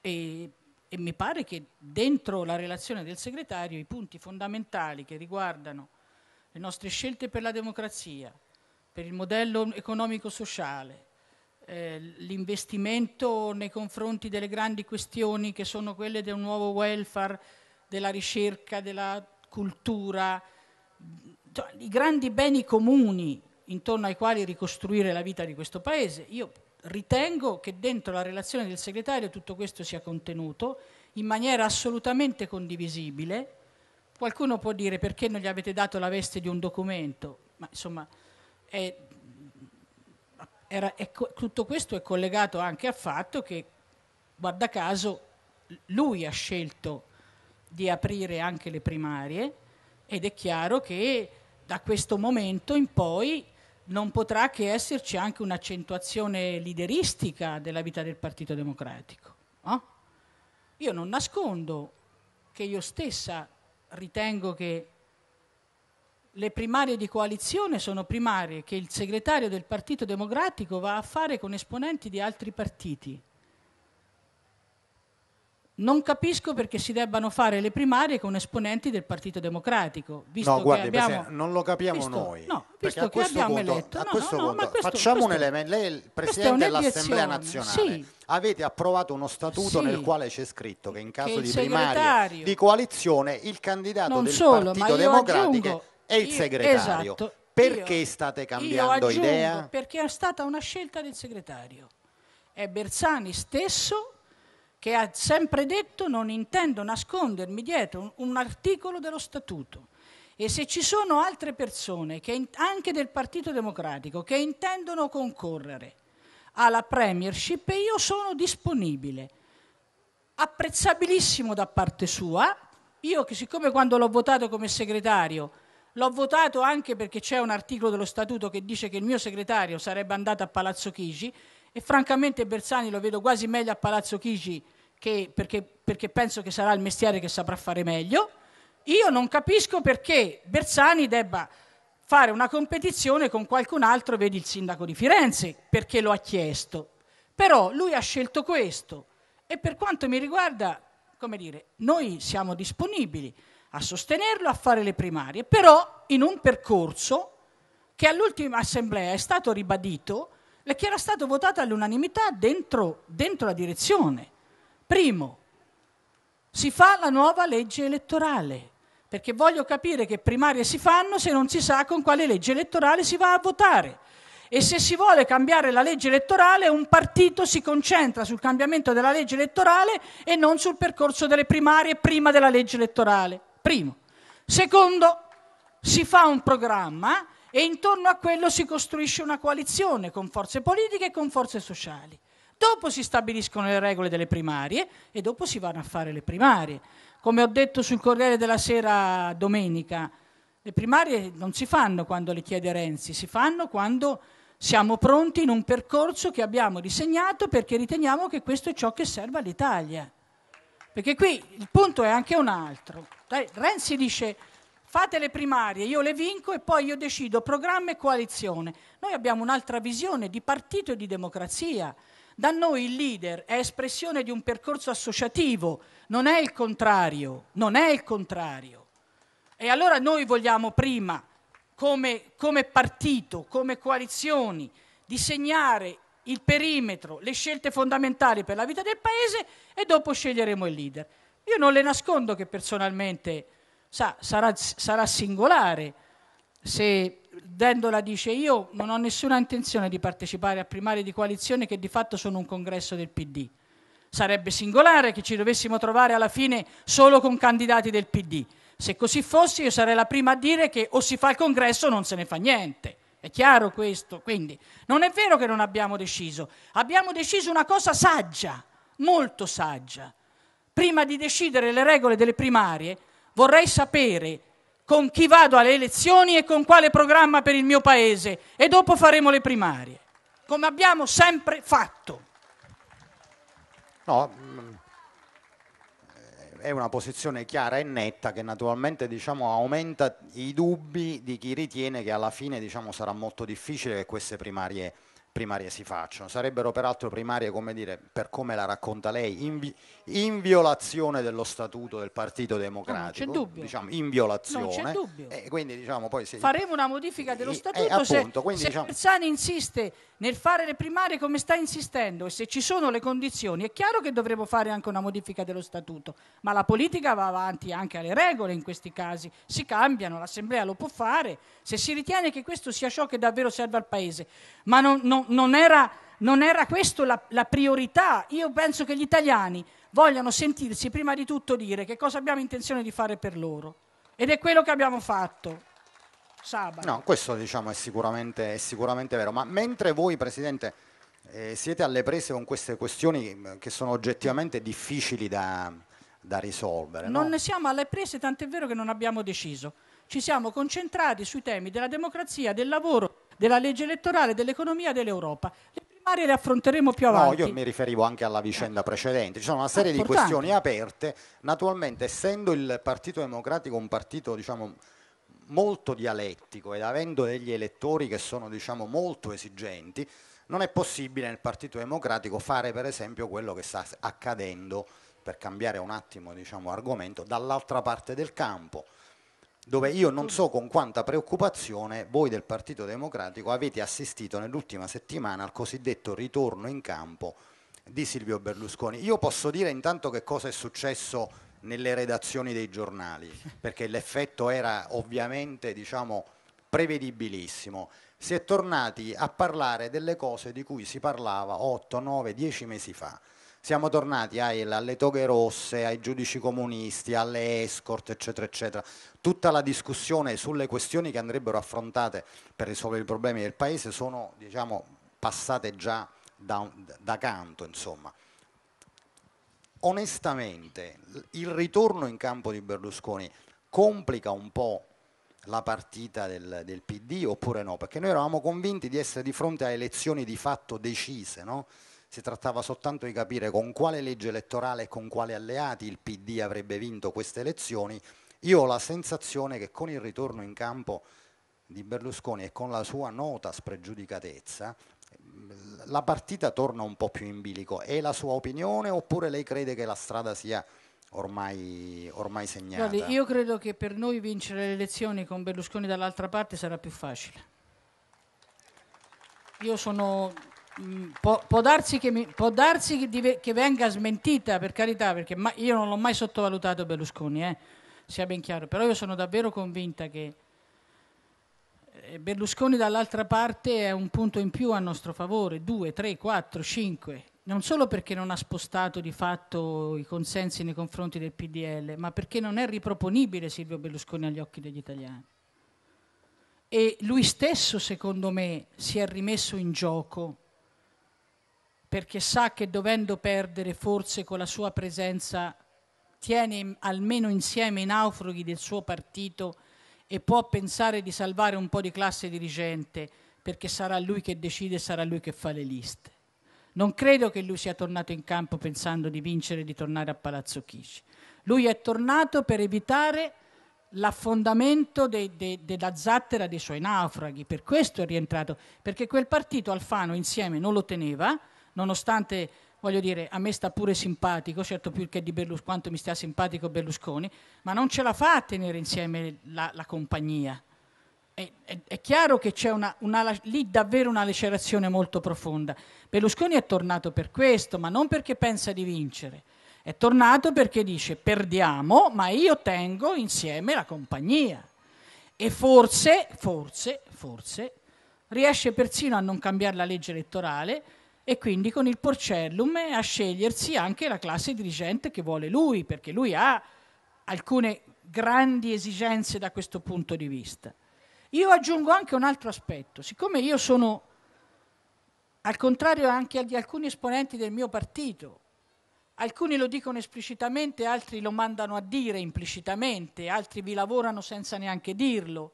C: E, e mi pare che dentro la relazione del segretario i punti fondamentali che riguardano le nostre scelte per la democrazia, per il modello economico-sociale, eh, l'investimento nei confronti delle grandi questioni che sono quelle del nuovo welfare, della ricerca, della cultura, cioè, i grandi beni comuni intorno ai quali ricostruire la vita di questo Paese. Io ritengo che dentro la relazione del segretario tutto questo sia contenuto in maniera assolutamente condivisibile. Qualcuno può dire perché non gli avete dato la veste di un documento, ma insomma è era, è, tutto questo è collegato anche al fatto che, guarda caso, lui ha scelto di aprire anche le primarie ed è chiaro che da questo momento in poi non potrà che esserci anche un'accentuazione lideristica della vita del Partito Democratico. No? Io non nascondo che io stessa ritengo che le primarie di coalizione sono primarie che il segretario del Partito Democratico va a fare con esponenti di altri partiti. Non capisco perché si debbano fare le primarie con esponenti del Partito Democratico. Visto no, guardi, che abbiamo...
B: non lo capiamo visto, noi. No, visto che abbiamo punto, eletto. A questo no, no, punto, questo, facciamo questo, un elemento. Lei è il Presidente è dell'Assemblea nazionale. Sì. Avete approvato uno statuto sì. nel quale c'è scritto che in caso che di primarie di coalizione il candidato non del solo, Partito Democratico e il io, segretario. Esatto. Perché io, state cambiando aggiungo, idea?
C: Perché è stata una scelta del segretario. È Bersani stesso che ha sempre detto non intendo nascondermi dietro un, un articolo dello statuto. E se ci sono altre persone, che, anche del Partito Democratico, che intendono concorrere alla premiership, io sono disponibile. Apprezzabilissimo da parte sua, io che siccome quando l'ho votato come segretario L'ho votato anche perché c'è un articolo dello statuto che dice che il mio segretario sarebbe andato a Palazzo Chigi e francamente Bersani lo vedo quasi meglio a Palazzo Chigi che, perché, perché penso che sarà il mestiere che saprà fare meglio. Io non capisco perché Bersani debba fare una competizione con qualcun altro, vedi il sindaco di Firenze, perché lo ha chiesto. Però lui ha scelto questo e per quanto mi riguarda, come dire, noi siamo disponibili a sostenerlo, a fare le primarie, però in un percorso che all'ultima assemblea è stato ribadito e che era stato votato all'unanimità dentro, dentro la direzione. Primo, si fa la nuova legge elettorale, perché voglio capire che primarie si fanno se non si sa con quale legge elettorale si va a votare. E se si vuole cambiare la legge elettorale, un partito si concentra sul cambiamento della legge elettorale e non sul percorso delle primarie prima della legge elettorale primo. Secondo, si fa un programma e intorno a quello si costruisce una coalizione con forze politiche e con forze sociali. Dopo si stabiliscono le regole delle primarie e dopo si vanno a fare le primarie. Come ho detto sul Corriere della Sera domenica, le primarie non si fanno quando le chiede Renzi, si fanno quando siamo pronti in un percorso che abbiamo disegnato perché riteniamo che questo è ciò che serve all'Italia. Perché qui il punto è anche un altro. Renzi dice fate le primarie, io le vinco e poi io decido programma e coalizione. Noi abbiamo un'altra visione di partito e di democrazia. Da noi il leader è espressione di un percorso associativo, non è il contrario, non è il contrario. E allora noi vogliamo prima, come, come partito, come coalizioni, disegnare il perimetro, le scelte fondamentali per la vita del Paese e dopo sceglieremo il leader. Io non le nascondo che personalmente sa, sarà, sarà singolare se Dendola dice io non ho nessuna intenzione di partecipare a primarie di coalizione che di fatto sono un congresso del PD. Sarebbe singolare che ci dovessimo trovare alla fine solo con candidati del PD. Se così fosse io sarei la prima a dire che o si fa il congresso o non se ne fa niente. È chiaro questo? Quindi non è vero che non abbiamo deciso, abbiamo deciso una cosa saggia, molto saggia. Prima di decidere le regole delle primarie vorrei sapere con chi vado alle elezioni e con quale programma per il mio paese e dopo faremo le primarie, come abbiamo sempre fatto.
B: No, è una posizione chiara e netta che naturalmente diciamo, aumenta i dubbi di chi ritiene che alla fine diciamo, sarà molto difficile che queste primarie primarie si facciano, sarebbero peraltro primarie, come dire, per come la racconta lei, in, vi- in violazione dello statuto del Partito Democratico, no, diciamo, in violazione. E quindi diciamo poi se... Faremo
C: una modifica dello e, eh, eh, statuto appunto, se, quindi, se diciamo... Bersani insiste nel fare le primarie come sta insistendo e se ci sono le condizioni, è chiaro che dovremo fare anche una modifica dello statuto, ma la politica va avanti anche alle regole in questi casi, si cambiano, l'Assemblea lo può fare, se si ritiene che questo sia ciò che davvero serve al Paese, ma non, non, non era, non era questa la, la priorità. Io penso che gli italiani vogliano sentirsi prima di tutto dire che cosa abbiamo intenzione di fare per loro. Ed è quello che abbiamo fatto. Sabato. No,
B: questo diciamo, è, sicuramente, è sicuramente, vero, ma mentre voi Presidente eh, siete alle prese con queste questioni mm, che sono oggettivamente difficili da, da risolvere. Non no? ne
C: siamo alle prese, tant'è vero che non abbiamo deciso. Ci siamo concentrati sui temi della democrazia, del lavoro, della legge elettorale, dell'economia, dell'Europa. Le primarie le affronteremo più avanti. No, io mi
B: riferivo anche alla vicenda precedente. Ci sono una serie di questioni aperte. Naturalmente, essendo il Partito Democratico un partito, diciamo, molto dialettico ed avendo degli elettori che sono diciamo, molto esigenti, non è possibile nel Partito Democratico fare per esempio quello che sta accadendo, per cambiare un attimo diciamo, argomento, dall'altra parte del campo dove io non so con quanta preoccupazione voi del Partito Democratico avete assistito nell'ultima settimana al cosiddetto ritorno in campo di Silvio Berlusconi. Io posso dire intanto che cosa è successo nelle redazioni dei giornali, perché l'effetto era ovviamente diciamo, prevedibilissimo. Si è tornati a parlare delle cose di cui si parlava 8, 9, 10 mesi fa siamo tornati Ail, alle toghe rosse, ai giudici comunisti, alle escort, eccetera, eccetera. Tutta la discussione sulle questioni che andrebbero affrontate per risolvere i problemi del Paese sono, diciamo, passate già da, da canto, insomma. Onestamente, il ritorno in campo di Berlusconi complica un po' la partita del, del PD oppure no? Perché noi eravamo convinti di essere di fronte a elezioni di fatto decise, no? si trattava soltanto di capire con quale legge elettorale e con quali alleati il PD avrebbe vinto queste elezioni, io ho la sensazione che con il ritorno in campo di Berlusconi e con la sua nota spregiudicatezza la partita torna un po' più in bilico. È la sua opinione oppure lei crede che la strada sia ormai, ormai segnata? Guardi, io
C: credo che per noi vincere le elezioni con Berlusconi dall'altra parte sarà più facile. Io sono Mm, può, può, darsi, che, mi, può darsi che, che, venga smentita, per carità, perché ma, io non l'ho mai sottovalutato Berlusconi, eh, sia ben chiaro, però io sono davvero convinta che eh, Berlusconi dall'altra parte è un punto in più a nostro favore, 2, 3, 4, 5, non solo perché non ha spostato di fatto i consensi nei confronti del PDL, ma perché non è riproponibile Silvio Berlusconi agli occhi degli italiani. E lui stesso, secondo me, si è rimesso in gioco perché sa che dovendo perdere forse con la sua presenza tiene almeno insieme i naufraghi del suo partito e può pensare di salvare un po' di classe dirigente perché sarà lui che decide, sarà lui che fa le liste. Non credo che lui sia tornato in campo pensando di vincere e di tornare a Palazzo Chigi. Lui è tornato per evitare l'affondamento de, de, della zattera dei suoi naufraghi, per questo è rientrato, perché quel partito Alfano insieme non lo teneva, nonostante, voglio dire, a me sta pure simpatico, certo più che di Berlusconi, quanto mi stia simpatico Berlusconi, ma non ce la fa a tenere insieme la, la compagnia. È, è, è, chiaro che c'è una, una, lì davvero una lacerazione molto profonda. Berlusconi è tornato per questo, ma non perché pensa di vincere. È tornato perché dice perdiamo, ma io tengo insieme la compagnia. E forse, forse, forse riesce persino a non cambiare la legge elettorale e quindi con il Porcellum a scegliersi anche la classe dirigente che vuole lui, perché lui ha alcune grandi esigenze da questo punto di vista. Io aggiungo anche un altro aspetto, siccome io sono, al contrario anche di alcuni esponenti del mio partito, alcuni lo dicono esplicitamente, altri lo mandano a dire implicitamente, altri vi lavorano senza neanche dirlo,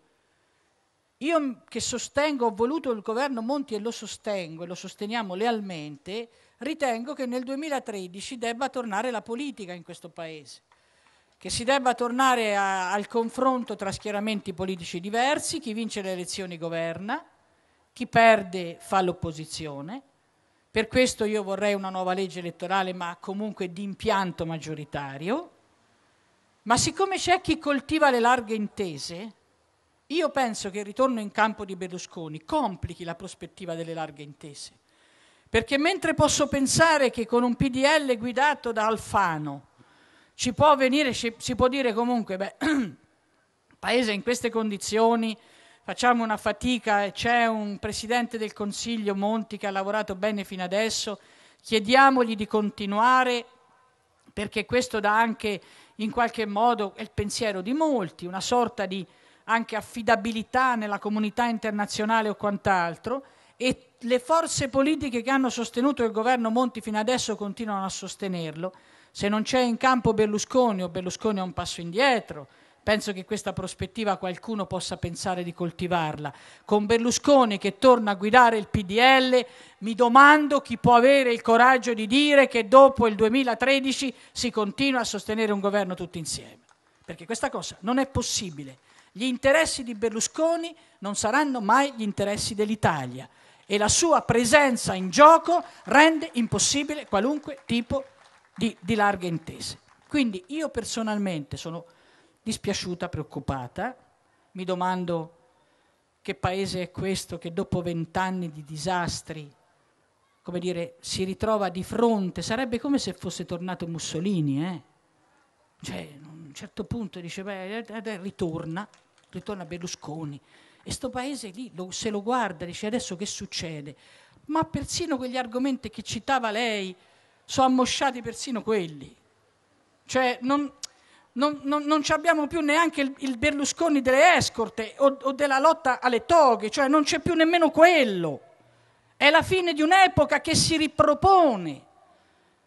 C: io mm, che sostengo, ho voluto il governo Monti e lo sostengo e lo sosteniamo lealmente, ritengo che nel 2013 debba tornare la politica in questo Paese, che si debba tornare a, al confronto tra schieramenti politici diversi, chi vince le elezioni governa, chi perde fa l'opposizione. Per questo io vorrei una nuova legge elettorale, ma comunque di impianto maggioritario. Ma siccome c'è chi coltiva le larghe intese, io penso che il ritorno in campo di Berlusconi complichi la prospettiva delle larghe intese, perché mentre posso pensare che con un PDL guidato da Alfano ci può venire, ci, si può dire comunque, beh, paese in queste condizioni, facciamo una fatica, c'è un Presidente del Consiglio Monti che ha lavorato bene fino adesso, chiediamogli di continuare perché questo dà anche in qualche modo il pensiero di molti, una sorta di anche affidabilità nella comunità internazionale o quant'altro, e le forze politiche che hanno sostenuto il governo Monti fino adesso continuano a sostenerlo. Se non c'è in campo Berlusconi o Berlusconi è un passo indietro, penso che questa prospettiva qualcuno possa pensare di coltivarla. Con Berlusconi che torna a guidare il PDL, mi domando chi può avere il coraggio di dire che dopo il 2013 si continua a sostenere un governo tutti insieme. Perché questa cosa non è possibile. Gli interessi di Berlusconi non saranno mai gli interessi dell'Italia e la sua presenza in gioco rende impossibile qualunque tipo di, di larghe intese. Quindi io personalmente sono dispiaciuta, preoccupata, mi domando che paese è questo che dopo vent'anni di disastri come dire, si ritrova di fronte, sarebbe come se fosse tornato Mussolini, eh? cioè a un certo punto dice, beh, ritorna, ritorna Berlusconi. E sto paese lì lo, se lo guarda, dice adesso che succede? Ma persino quegli argomenti che citava lei sono ammosciati persino quelli. Cioè non, non, non, non abbiamo più neanche il, il, Berlusconi delle escorte o, o della lotta alle toghe, cioè non c'è più nemmeno quello. È la fine di un'epoca che si ripropone.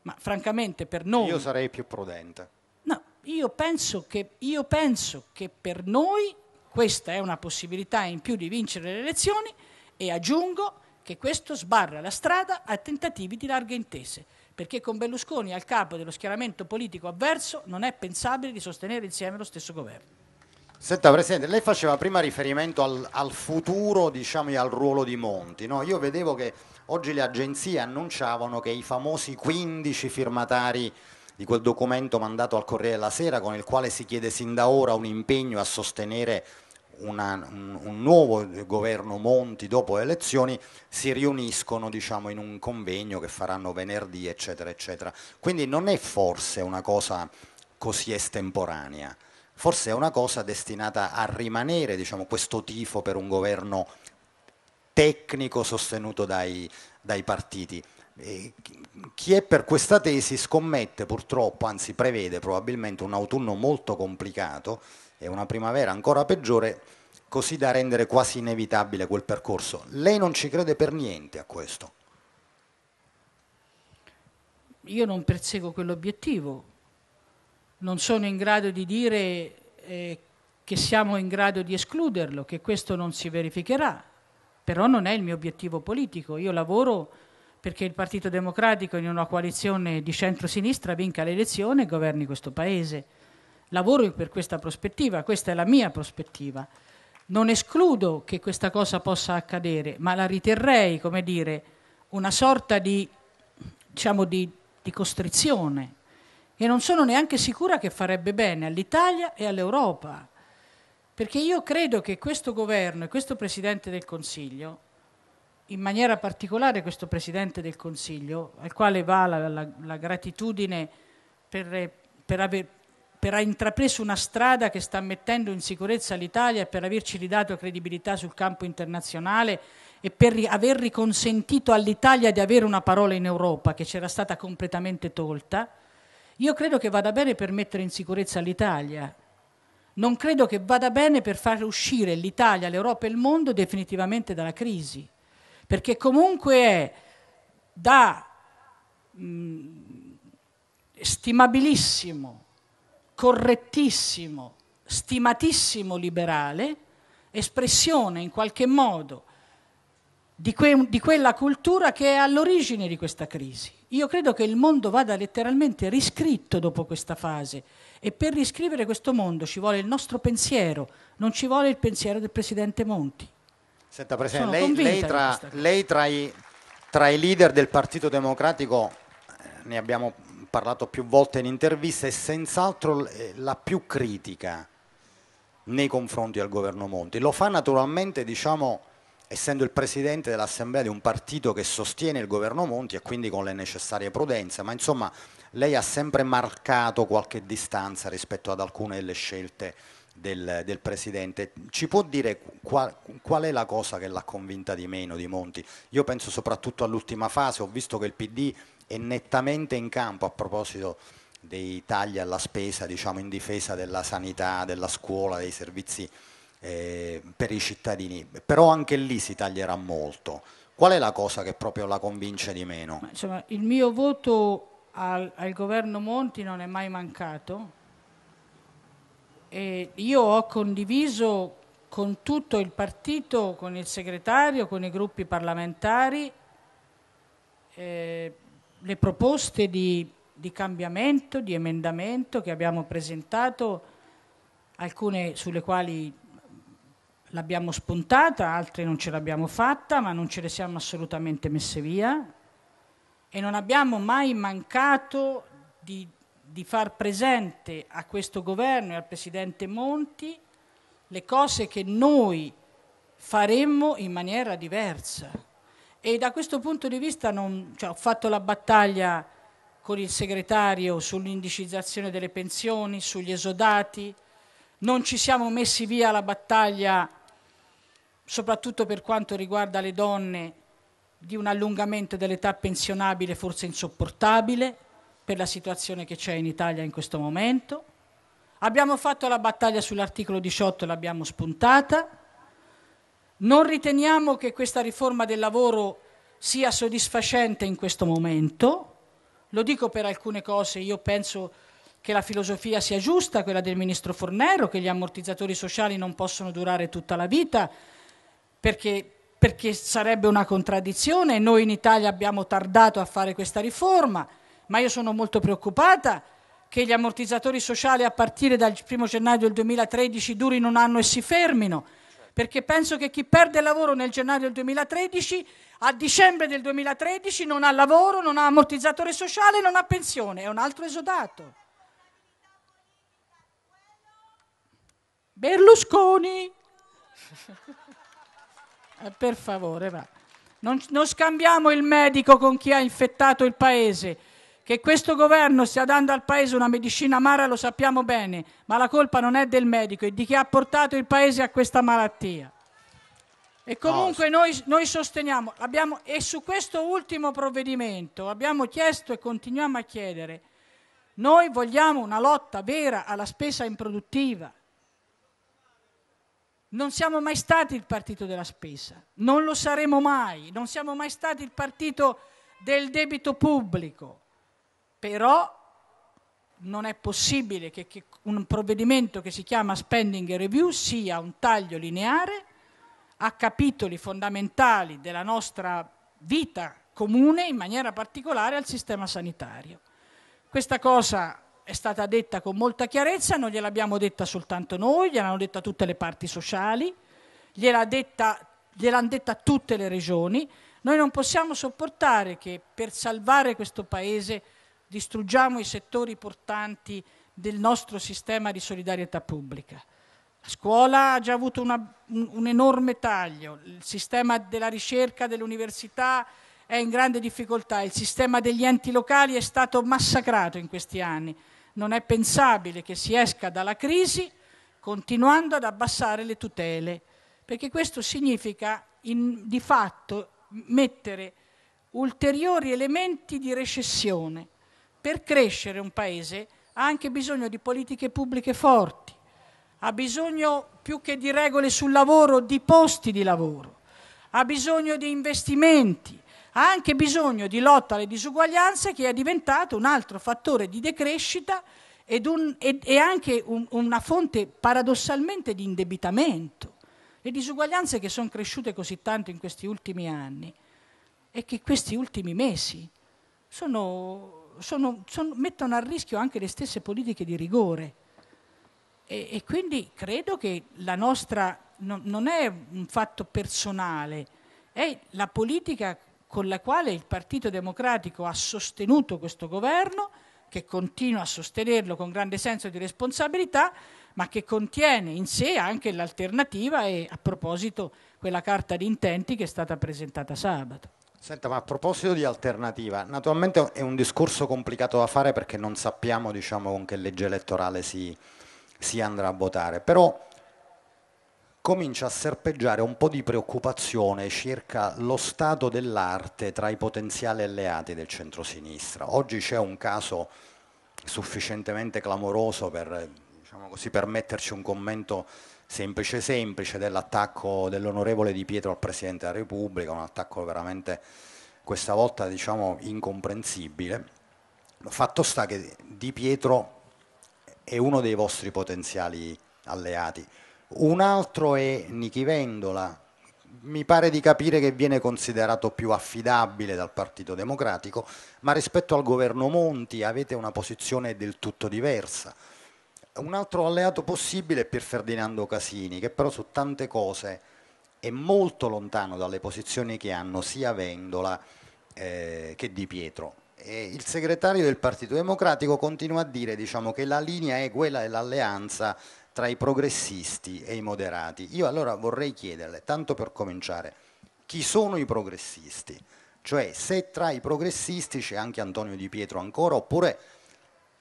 C: Ma francamente per noi... Io sarei più prudente. No, io penso che, io penso che per noi questa è una possibilità in più di vincere le elezioni e aggiungo che questo sbarra la strada a tentativi di larghe intese, perché con Berlusconi al capo dello schieramento politico avverso non è pensabile di sostenere insieme lo stesso governo.
B: Senta Presidente, lei faceva prima riferimento al, al futuro, diciamo, e al ruolo di Monti. No? Io vedevo che oggi le agenzie annunciavano che i famosi 15 firmatari di quel documento mandato al Corriere della Sera con il quale si chiede sin da ora un impegno a sostenere una, un, un, nuovo governo Monti dopo le elezioni si riuniscono diciamo, in un convegno che faranno venerdì, eccetera, eccetera. Quindi non è forse una cosa così estemporanea, forse è una cosa destinata a rimanere diciamo, questo tifo per un governo tecnico sostenuto dai, dai partiti. E chi è per questa tesi scommette purtroppo, anzi prevede probabilmente un autunno molto complicato e una primavera ancora peggiore, così da rendere quasi inevitabile quel percorso. Lei non ci crede per niente a questo?
C: Io non perseguo quell'obiettivo, non sono in grado di dire eh, che siamo in grado di escluderlo, che questo non si verificherà, però non è il mio obiettivo politico, io lavoro perché il Partito Democratico in una coalizione di centro-sinistra vinca l'elezione e governi questo Paese lavoro per questa prospettiva, questa è la mia prospettiva. Non escludo che questa cosa possa accadere, ma la riterrei, come dire, una sorta di, diciamo, di, di costrizione. E non sono neanche sicura che farebbe bene all'Italia e all'Europa, perché io credo che questo governo e questo Presidente del Consiglio in maniera particolare questo Presidente del Consiglio, al quale va la, la, la gratitudine per, per, aver, per aver intrapreso una strada che sta mettendo in sicurezza l'Italia e per averci ridato credibilità sul campo internazionale e per aver riconsentito all'Italia di avere una parola in Europa che c'era stata completamente tolta, io credo che vada bene per mettere in sicurezza l'Italia. Non credo che vada bene per far uscire l'Italia, l'Europa e il mondo definitivamente dalla crisi, perché comunque è da mh, stimabilissimo correttissimo, stimatissimo liberale, espressione in qualche modo di, que- di, quella cultura che è all'origine di questa crisi. Io credo che il mondo vada letteralmente riscritto dopo questa fase e per riscrivere questo mondo ci vuole il nostro pensiero, non ci vuole il pensiero del Presidente Monti.
B: Senta Presidente, lei, lei, tra, lei tra, i, tra i leader del Partito Democratico eh, ne abbiamo parlato più volte in interviste, è senz'altro eh, la più critica nei confronti del governo Monti. Lo fa naturalmente, diciamo, essendo il presidente dell'assemblea di un partito che sostiene il governo Monti e quindi con le necessarie prudenze, ma insomma lei ha sempre marcato qualche distanza rispetto ad alcune delle scelte del, del presidente. Ci può dire qual, qual è la cosa che l'ha convinta di meno di Monti? Io penso soprattutto all'ultima fase, ho visto che il PD è nettamente in campo a proposito dei tagli alla spesa diciamo, in difesa della sanità, della scuola, dei servizi eh, per i cittadini, però anche lì si taglierà molto. Qual è la cosa che proprio la convince di meno? Ma,
C: insomma, il mio voto al, al governo Monti non è mai mancato. E io ho condiviso con tutto il partito, con il segretario, con i gruppi parlamentari. Eh, le proposte di, di cambiamento, di emendamento che abbiamo presentato, alcune sulle quali l'abbiamo spuntata, altre non ce l'abbiamo fatta, ma non ce le siamo assolutamente messe via e non abbiamo mai mancato di, di far presente a questo governo e al Presidente Monti le cose che noi faremmo in maniera diversa e da questo punto di vista non, cioè, ho fatto la battaglia con il segretario sull'indicizzazione delle pensioni, sugli esodati, non ci siamo messi via la battaglia, soprattutto per quanto riguarda le donne, di un allungamento dell'età pensionabile forse insopportabile per la situazione che c'è in Italia in questo momento. Abbiamo fatto la battaglia sull'articolo 18, l'abbiamo spuntata. Non riteniamo che questa riforma del lavoro sia soddisfacente in questo momento, lo dico per alcune cose, io penso che la filosofia sia giusta, quella del ministro Fornero, che gli ammortizzatori sociali non possono durare tutta la vita, perché, perché sarebbe una contraddizione, noi in Italia abbiamo tardato a fare questa riforma, ma io sono molto preoccupata che gli ammortizzatori sociali a partire dal 1 gennaio del 2013 durino un anno e si fermino perché penso che chi perde lavoro nel gennaio del 2013, a dicembre del 2013 non ha lavoro, non ha ammortizzatore sociale, non ha pensione, è un altro esodato. Berlusconi! Eh, per favore, va. Non, non scambiamo il medico con chi ha infettato il paese. Che questo governo stia dando al Paese una medicina amara lo sappiamo bene, ma la colpa non è del medico, è di chi ha portato il Paese a questa malattia. E comunque noi, noi sosteniamo, abbiamo, e su questo ultimo provvedimento abbiamo chiesto e continuiamo a chiedere, noi vogliamo una lotta vera alla spesa improduttiva. Non siamo mai stati il partito della spesa, non lo saremo mai, non siamo mai stati il partito del debito pubblico però non è possibile che, che, un provvedimento che si chiama spending review sia un taglio lineare a capitoli fondamentali della nostra vita comune, in maniera particolare al sistema sanitario. Questa cosa è stata detta con molta chiarezza, non gliel'abbiamo detta soltanto noi, gliel'hanno detta tutte le parti sociali, gliel'hanno detta, gliel'han detta tutte le regioni. Noi non possiamo sopportare che per salvare questo Paese distruggiamo i settori portanti del nostro sistema di solidarietà pubblica. La scuola ha già avuto una, un, un enorme taglio, il sistema della ricerca, dell'università è in grande difficoltà, il sistema degli enti locali è stato massacrato in questi anni. Non è pensabile che si esca dalla crisi continuando ad abbassare le tutele, perché questo significa in, di fatto mettere ulteriori elementi di recessione per crescere un paese ha anche bisogno di politiche pubbliche forti, ha bisogno più che di regole sul lavoro, di posti di lavoro, ha bisogno di investimenti, ha anche bisogno di lotta alle disuguaglianze che è diventato un altro fattore di decrescita ed un, ed, è anche un, una fonte paradossalmente di indebitamento. Le disuguaglianze che sono cresciute così tanto in questi ultimi anni e che questi ultimi mesi sono sono, sono, mettono a rischio anche le stesse politiche di rigore. E, e quindi credo che la nostra no, non è un fatto personale, è la politica con la quale il Partito Democratico ha sostenuto questo governo, che continua a sostenerlo con grande senso di responsabilità, ma che contiene in sé anche l'alternativa e a proposito quella carta di intenti che è stata presentata sabato.
B: Senta, ma a proposito di alternativa, naturalmente è un discorso complicato da fare perché non sappiamo diciamo, con che legge elettorale si, si andrà a votare, però comincia a serpeggiare un po' di preoccupazione circa lo stato dell'arte tra i potenziali alleati del centrosinistra. Oggi c'è un caso sufficientemente clamoroso per, diciamo così, per metterci un commento semplice semplice dell'attacco dell'onorevole Di Pietro al Presidente della Repubblica, un attacco veramente questa volta diciamo incomprensibile. Fatto sta che Di Pietro è uno dei vostri potenziali alleati. Un altro è Nichi Vendola, mi pare di capire che viene considerato più affidabile dal Partito Democratico, ma rispetto al governo Monti avete una posizione del tutto diversa. Un altro alleato possibile è Pier Ferdinando Casini, che però su tante cose è molto lontano dalle posizioni che hanno sia Vendola eh, che Di Pietro. E il segretario del Partito Democratico continua a dire diciamo, che la linea è quella dell'alleanza tra i progressisti e i moderati. Io allora vorrei chiederle, tanto per cominciare, chi sono i progressisti? Cioè se tra i progressisti c'è anche Antonio Di Pietro ancora oppure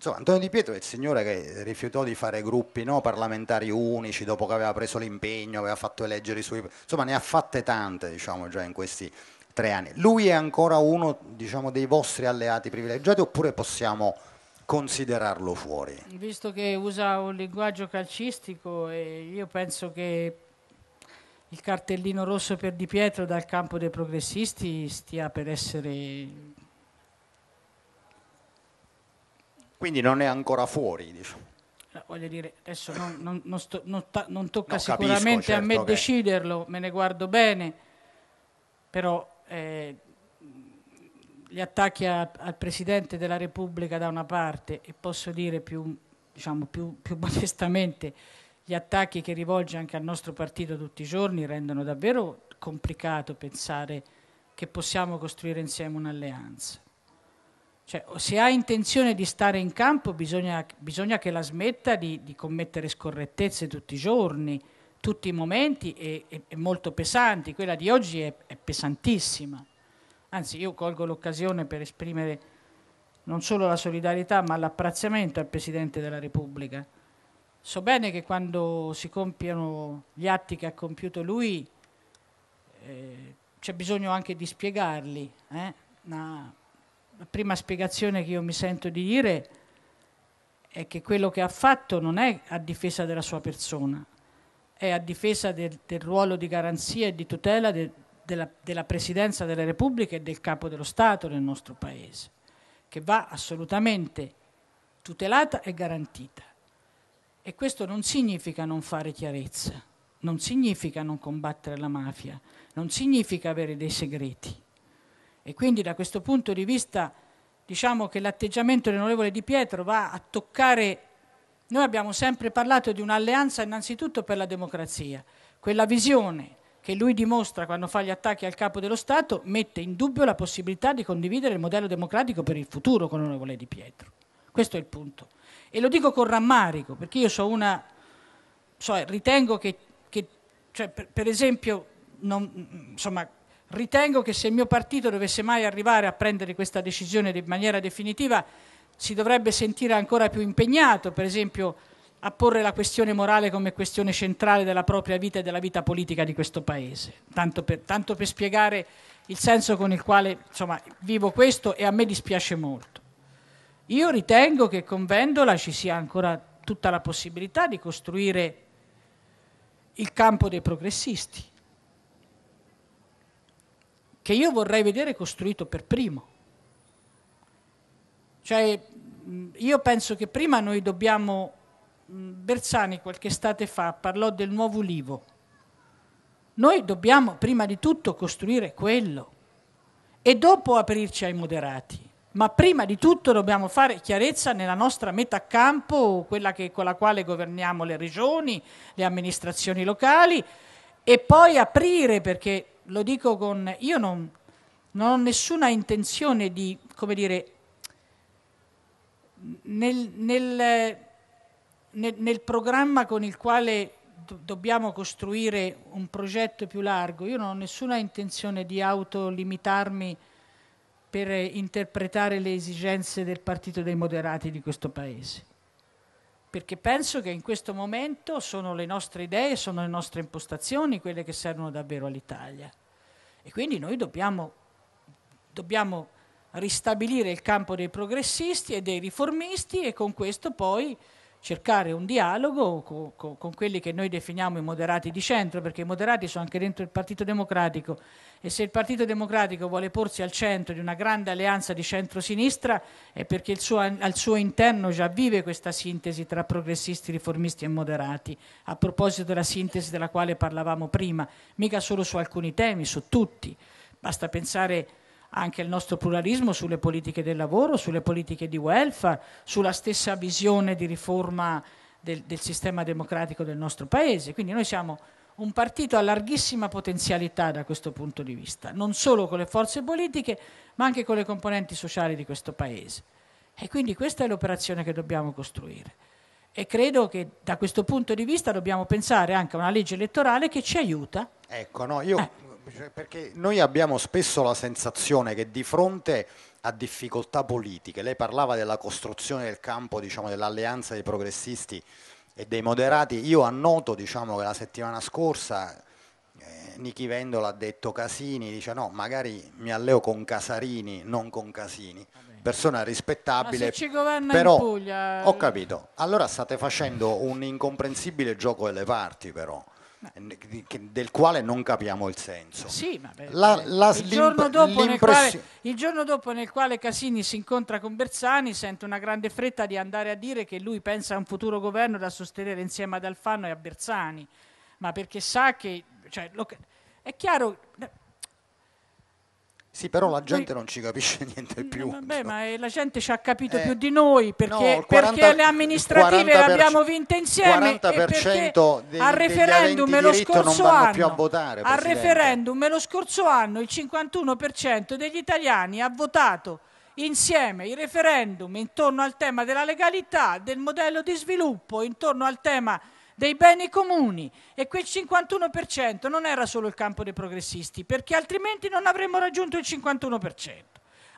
B: Insomma, Antonio Di Pietro è il signore che rifiutò di fare gruppi no, parlamentari unici dopo che aveva preso l'impegno, aveva fatto eleggere i suoi... Insomma, ne ha fatte tante, diciamo, già in questi tre anni. Lui è ancora uno, diciamo, dei vostri alleati privilegiati oppure possiamo considerarlo fuori?
C: Visto che usa un linguaggio calcistico, eh, io penso che il cartellino rosso per Di Pietro dal campo dei progressisti stia per essere
B: Quindi non è ancora fuori, diciamo.
C: Eh, voglio dire, adesso non, non, non, sto, non tocca no, sicuramente capisco, certo, a me okay. Certo deciderlo, me ne guardo bene, però eh, gli attacchi a, al Presidente della Repubblica da una parte e posso dire più, diciamo, più, più modestamente gli attacchi che rivolge anche al nostro partito tutti i giorni rendono davvero complicato pensare che possiamo costruire insieme un'alleanza. Cioè, se ha intenzione di stare in campo bisogna, bisogna che la smetta di, di, commettere scorrettezze tutti i giorni, tutti i momenti e, e, e molto pesanti. Quella di oggi è, è pesantissima. Anzi, io colgo l'occasione per esprimere non solo la solidarietà ma l'apprezzamento al Presidente della Repubblica. So bene che quando si compiono gli atti che ha compiuto lui eh, c'è bisogno anche di spiegarli, eh? ma la prima spiegazione che io mi sento di dire è che quello che ha fatto non è a difesa della sua persona, è a difesa del, del ruolo di garanzia e di tutela de, della, della Presidenza della Repubblica e del Capo dello Stato nel nostro Paese, che va assolutamente tutelata e garantita. E questo non significa non fare chiarezza, non significa non combattere la mafia, non significa avere dei segreti. E quindi da questo punto di vista diciamo che l'atteggiamento dell'onorevole Di Pietro va a toccare, noi abbiamo sempre parlato di un'alleanza innanzitutto per la democrazia, quella visione che lui dimostra quando fa gli attacchi al capo dello Stato mette in dubbio la possibilità di condividere il modello democratico per il futuro con l'onorevole Di Pietro. Questo è il punto. E lo dico con rammarico, perché io so una, so, ritengo che, che cioè per, per, esempio, non, insomma, Ritengo che se il mio partito dovesse mai arrivare a prendere questa decisione in maniera definitiva, si dovrebbe sentire ancora più impegnato, per esempio, a porre la questione morale come questione centrale della propria vita e della vita politica di questo Paese. Tanto per, tanto per spiegare il senso con il quale insomma, vivo questo e a me dispiace molto. Io ritengo che con Vendola ci sia ancora tutta la possibilità di costruire il campo dei progressisti che io vorrei vedere costruito per primo. Cioè, io penso che prima noi dobbiamo, Bersani qualche estate fa parlò del nuovo ulivo, noi dobbiamo prima di tutto costruire quello e dopo aprirci ai moderati. Ma prima di tutto dobbiamo fare chiarezza nella nostra metà campo, quella che, con la quale governiamo le regioni, le amministrazioni locali, e poi aprire perché lo dico con... Io non, non ho nessuna intenzione di, come dire, nel, nel, nel, nel programma con il quale do, dobbiamo costruire un progetto più largo, io non ho nessuna intenzione di autolimitarmi per interpretare le esigenze del Partito dei Moderati di questo Paese perché penso che in questo momento sono le nostre idee, sono le nostre impostazioni quelle che servono davvero all'Italia. E quindi noi dobbiamo, dobbiamo ristabilire il campo dei progressisti e dei riformisti e con questo poi cercare un dialogo con, con, con, quelli che noi definiamo i moderati di centro, perché i moderati sono anche dentro il Partito Democratico e se il Partito Democratico vuole porsi al centro di una grande alleanza di centrosinistra è perché suo, al suo interno già vive questa sintesi tra progressisti, riformisti e moderati, a proposito della sintesi della quale parlavamo prima, mica solo su alcuni temi, su tutti. Basta pensare anche il nostro pluralismo sulle politiche del lavoro, sulle politiche di welfare, sulla stessa visione di riforma del, del sistema democratico del nostro Paese. Quindi noi siamo un partito a larghissima potenzialità da questo punto di vista, non solo con le forze politiche, ma anche con le componenti sociali di questo Paese. E quindi questa è l'operazione che dobbiamo costruire. E credo che da questo punto di vista dobbiamo pensare anche a una legge elettorale che ci aiuta. Ecco, no, io eh
B: perché noi abbiamo spesso la sensazione che di fronte a difficoltà politiche, lei parlava della costruzione del campo diciamo, dell'alleanza dei progressisti e dei moderati, io annoto diciamo, che la settimana scorsa eh, Nichi Vendola ha detto Casini, dice no, magari mi alleo con Casarini, non con Casini persona rispettabile. Ma se ci governa però, in
C: Puglia. Ho eh.
B: capito. Allora state facendo un incomprensibile gioco delle parti, però del quale non capiamo il senso. Sì, ma beh, la, la, il, giorno quale,
C: il, giorno dopo nel quale Casini si incontra con Bersani sente una grande fretta di andare a dire che lui pensa a un futuro governo da sostenere insieme ad Alfano e a Bersani, ma perché sa che... Cioè, lo, è chiaro,
B: sì, però la gente non ci capisce niente più. Mm,
C: vabbè, ma eh, la gente ci ha capito eh, più di noi perché, no, 40, perché le amministrative le abbiamo vinte insieme. Il 40% dei, al referendum lo scorso anno,
B: votare, Al
C: referendum lo scorso anno il 51% degli italiani ha votato insieme il referendum intorno al tema della legalità, del modello di sviluppo, intorno al tema dei beni comuni e quel 51% non era solo il campo dei progressisti, perché altrimenti non avremmo raggiunto il 51%.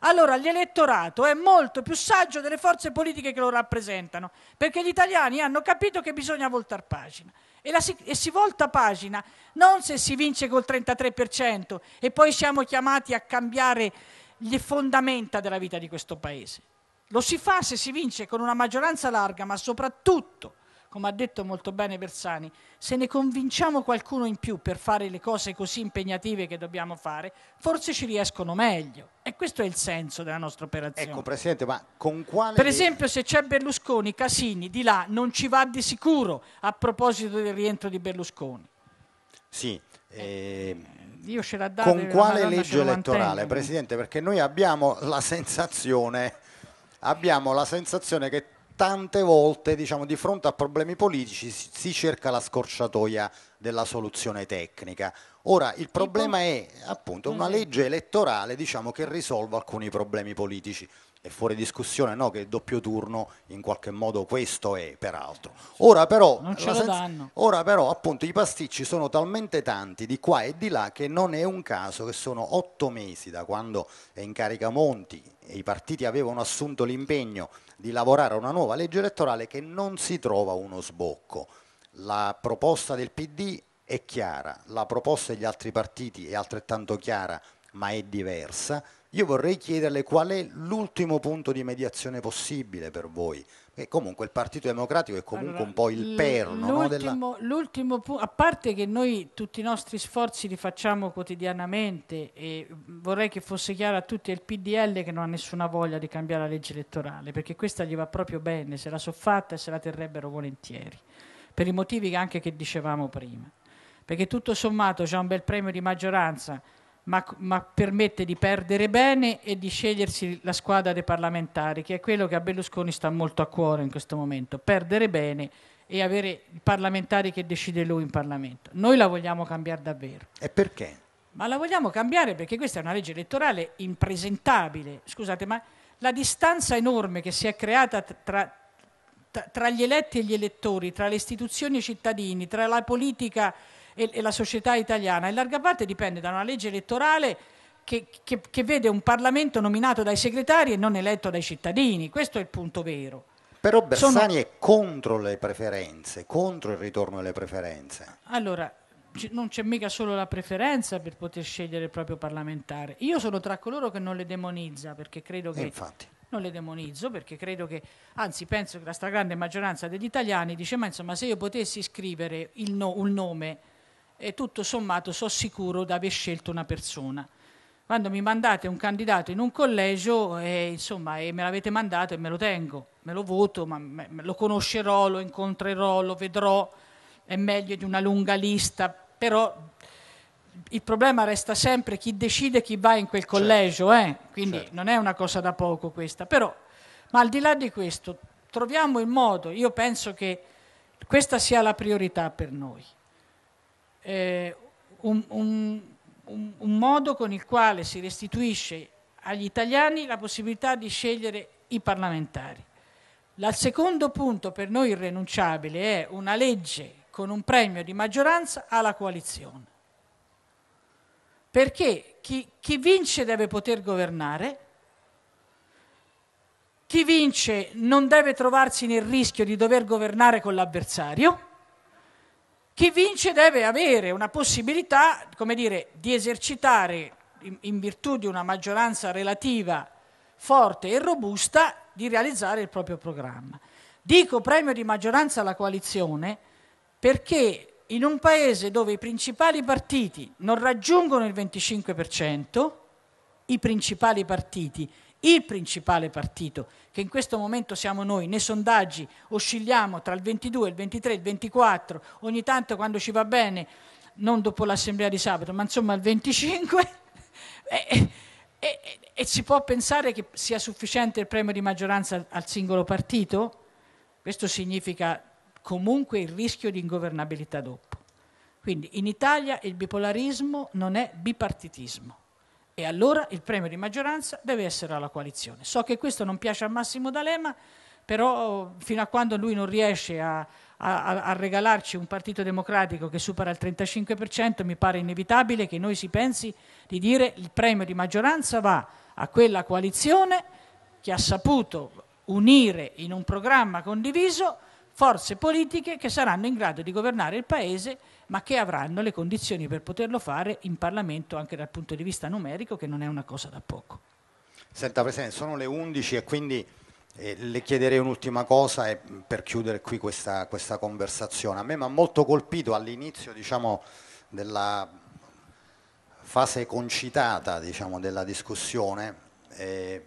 C: Allora l'elettorato è molto più saggio delle forze politiche che lo rappresentano, perché gli italiani hanno capito che bisogna voltare pagina. E, si, e si volta pagina non se si vince col 33% e poi siamo chiamati a cambiare le fondamenta della vita di questo Paese. Lo si fa se si vince con una maggioranza larga, ma soprattutto come ha detto molto bene Bersani, se ne convinciamo qualcuno in più per fare le cose così impegnative che dobbiamo fare, forse ci riescono meglio. E questo è il senso della nostra operazione. Ecco,
B: Presidente, ma con quale... Per esempio,
C: se c'è Berlusconi, Casini, di là non ci va di sicuro a proposito del rientro di Berlusconi.
B: Sì. Eh,
C: Dio eh, ce l'ha dato. Con quale legge elettorale, Presidente?
B: Perché noi abbiamo la sensazione, abbiamo la sensazione che tante volte diciamo, di fronte a problemi politici si, cerca la scorciatoia della soluzione tecnica. Ora il problema è appunto una mm. legge elettorale diciamo, che risolva alcuni problemi politici è fuori discussione no, che il doppio turno in qualche modo questo è peraltro ora però, senza... ora però appunto i pasticci sono talmente tanti di qua e di là che non è un caso che sono otto mesi da quando è in carica Monti e i partiti avevano assunto l'impegno di lavorare a una nuova legge elettorale che non si trova uno sbocco la proposta del PD è chiara la proposta degli altri partiti è altrettanto chiara ma è diversa io vorrei chiederle qual è l'ultimo punto di mediazione possibile per voi, perché comunque il Partito Democratico è comunque allora, un po' il perno. No, della...
C: L'ultimo punto, a parte che noi tutti i nostri sforzi li facciamo quotidianamente e vorrei che fosse chiaro a tutti, è il PDL che non ha nessuna voglia di cambiare la legge elettorale, perché questa gli va proprio bene, se la soffatta e se la terrebbero volentieri, per i motivi anche che dicevamo prima. Perché tutto sommato c'è un bel premio di maggioranza ma, ma, permette di perdere bene e di scegliersi la squadra dei parlamentari, che è quello che a Berlusconi sta molto a cuore in questo momento, perdere bene e avere i parlamentari che decide lui in Parlamento. Noi la vogliamo cambiare davvero. E perché? Ma la vogliamo cambiare perché questa è una legge elettorale impresentabile. Scusate, ma la distanza enorme che si è creata tra, tra, tra gli eletti e gli elettori, tra le istituzioni e i cittadini, tra la politica e, e la società italiana in larga parte dipende da una legge elettorale che, che, che, vede un Parlamento nominato dai segretari e non eletto dai cittadini. Questo è il punto vero. Però Bersani Sono... è
B: contro le preferenze, contro il ritorno alle preferenze.
C: Allora, non c'è mica solo la preferenza per poter scegliere il proprio parlamentare. Io sono tra coloro che non le demonizza perché credo che... Eh, infatti. Non le demonizzo perché credo che, anzi penso che la stragrande maggioranza degli italiani dice ma insomma se io potessi scrivere no, un nome e tutto sommato sono sicuro di aver scelto una persona. Quando mi mandate un candidato in un collegio eh, insomma, e eh, me l'avete mandato e me lo tengo, me lo voto, ma me, me lo conoscerò, lo incontrerò, lo vedrò, è meglio di una lunga lista, però il problema resta sempre chi decide chi va in quel certo, collegio, eh? quindi certo. non è una cosa da poco questa, però, ma al di là di questo troviamo il modo, io penso che questa sia la priorità per noi eh, un, un, un, un modo con il quale si restituisce agli italiani la possibilità di scegliere i parlamentari. Il secondo punto per noi irrenunciabile è una legge con un premio di maggioranza alla coalizione. Perché chi, chi, vince deve poter governare, chi vince non deve trovarsi nel rischio di dover governare con l'avversario chi vince deve avere una possibilità, come dire, di esercitare in, in virtù di una maggioranza relativa forte e robusta di realizzare il proprio programma. Dico premio di maggioranza alla coalizione perché in un paese dove i principali partiti non raggiungono il 25%, i principali partiti il principale partito, che in questo momento siamo noi, nei sondaggi oscilliamo tra il 22, il 23, il 24, ogni tanto quando ci va bene, non dopo l'assemblea di sabato, ma insomma il 25, e, e, e, si può pensare che sia sufficiente il premio di maggioranza al, al singolo partito? Questo significa comunque il rischio di ingovernabilità dopo. Quindi in Italia il bipolarismo non è bipartitismo. E allora il premio di maggioranza deve essere alla coalizione. So che questo non piace a Massimo D'Alema, però fino a quando lui non riesce a, a, a, regalarci un partito democratico che supera il 35%, mi pare inevitabile che noi si pensi di dire il premio di maggioranza va a quella coalizione che ha saputo unire in un programma condiviso forze politiche che saranno in grado di governare il Paese ma che avranno le condizioni per poterlo fare in Parlamento anche dal punto di vista numerico, che non è una cosa da poco.
B: Senta Presidente, sono le 11 e quindi eh, le chiederei un'ultima cosa mm, per chiudere qui questa, questa conversazione. A me mi ha molto colpito all'inizio diciamo, della fase concitata diciamo, della discussione, eh,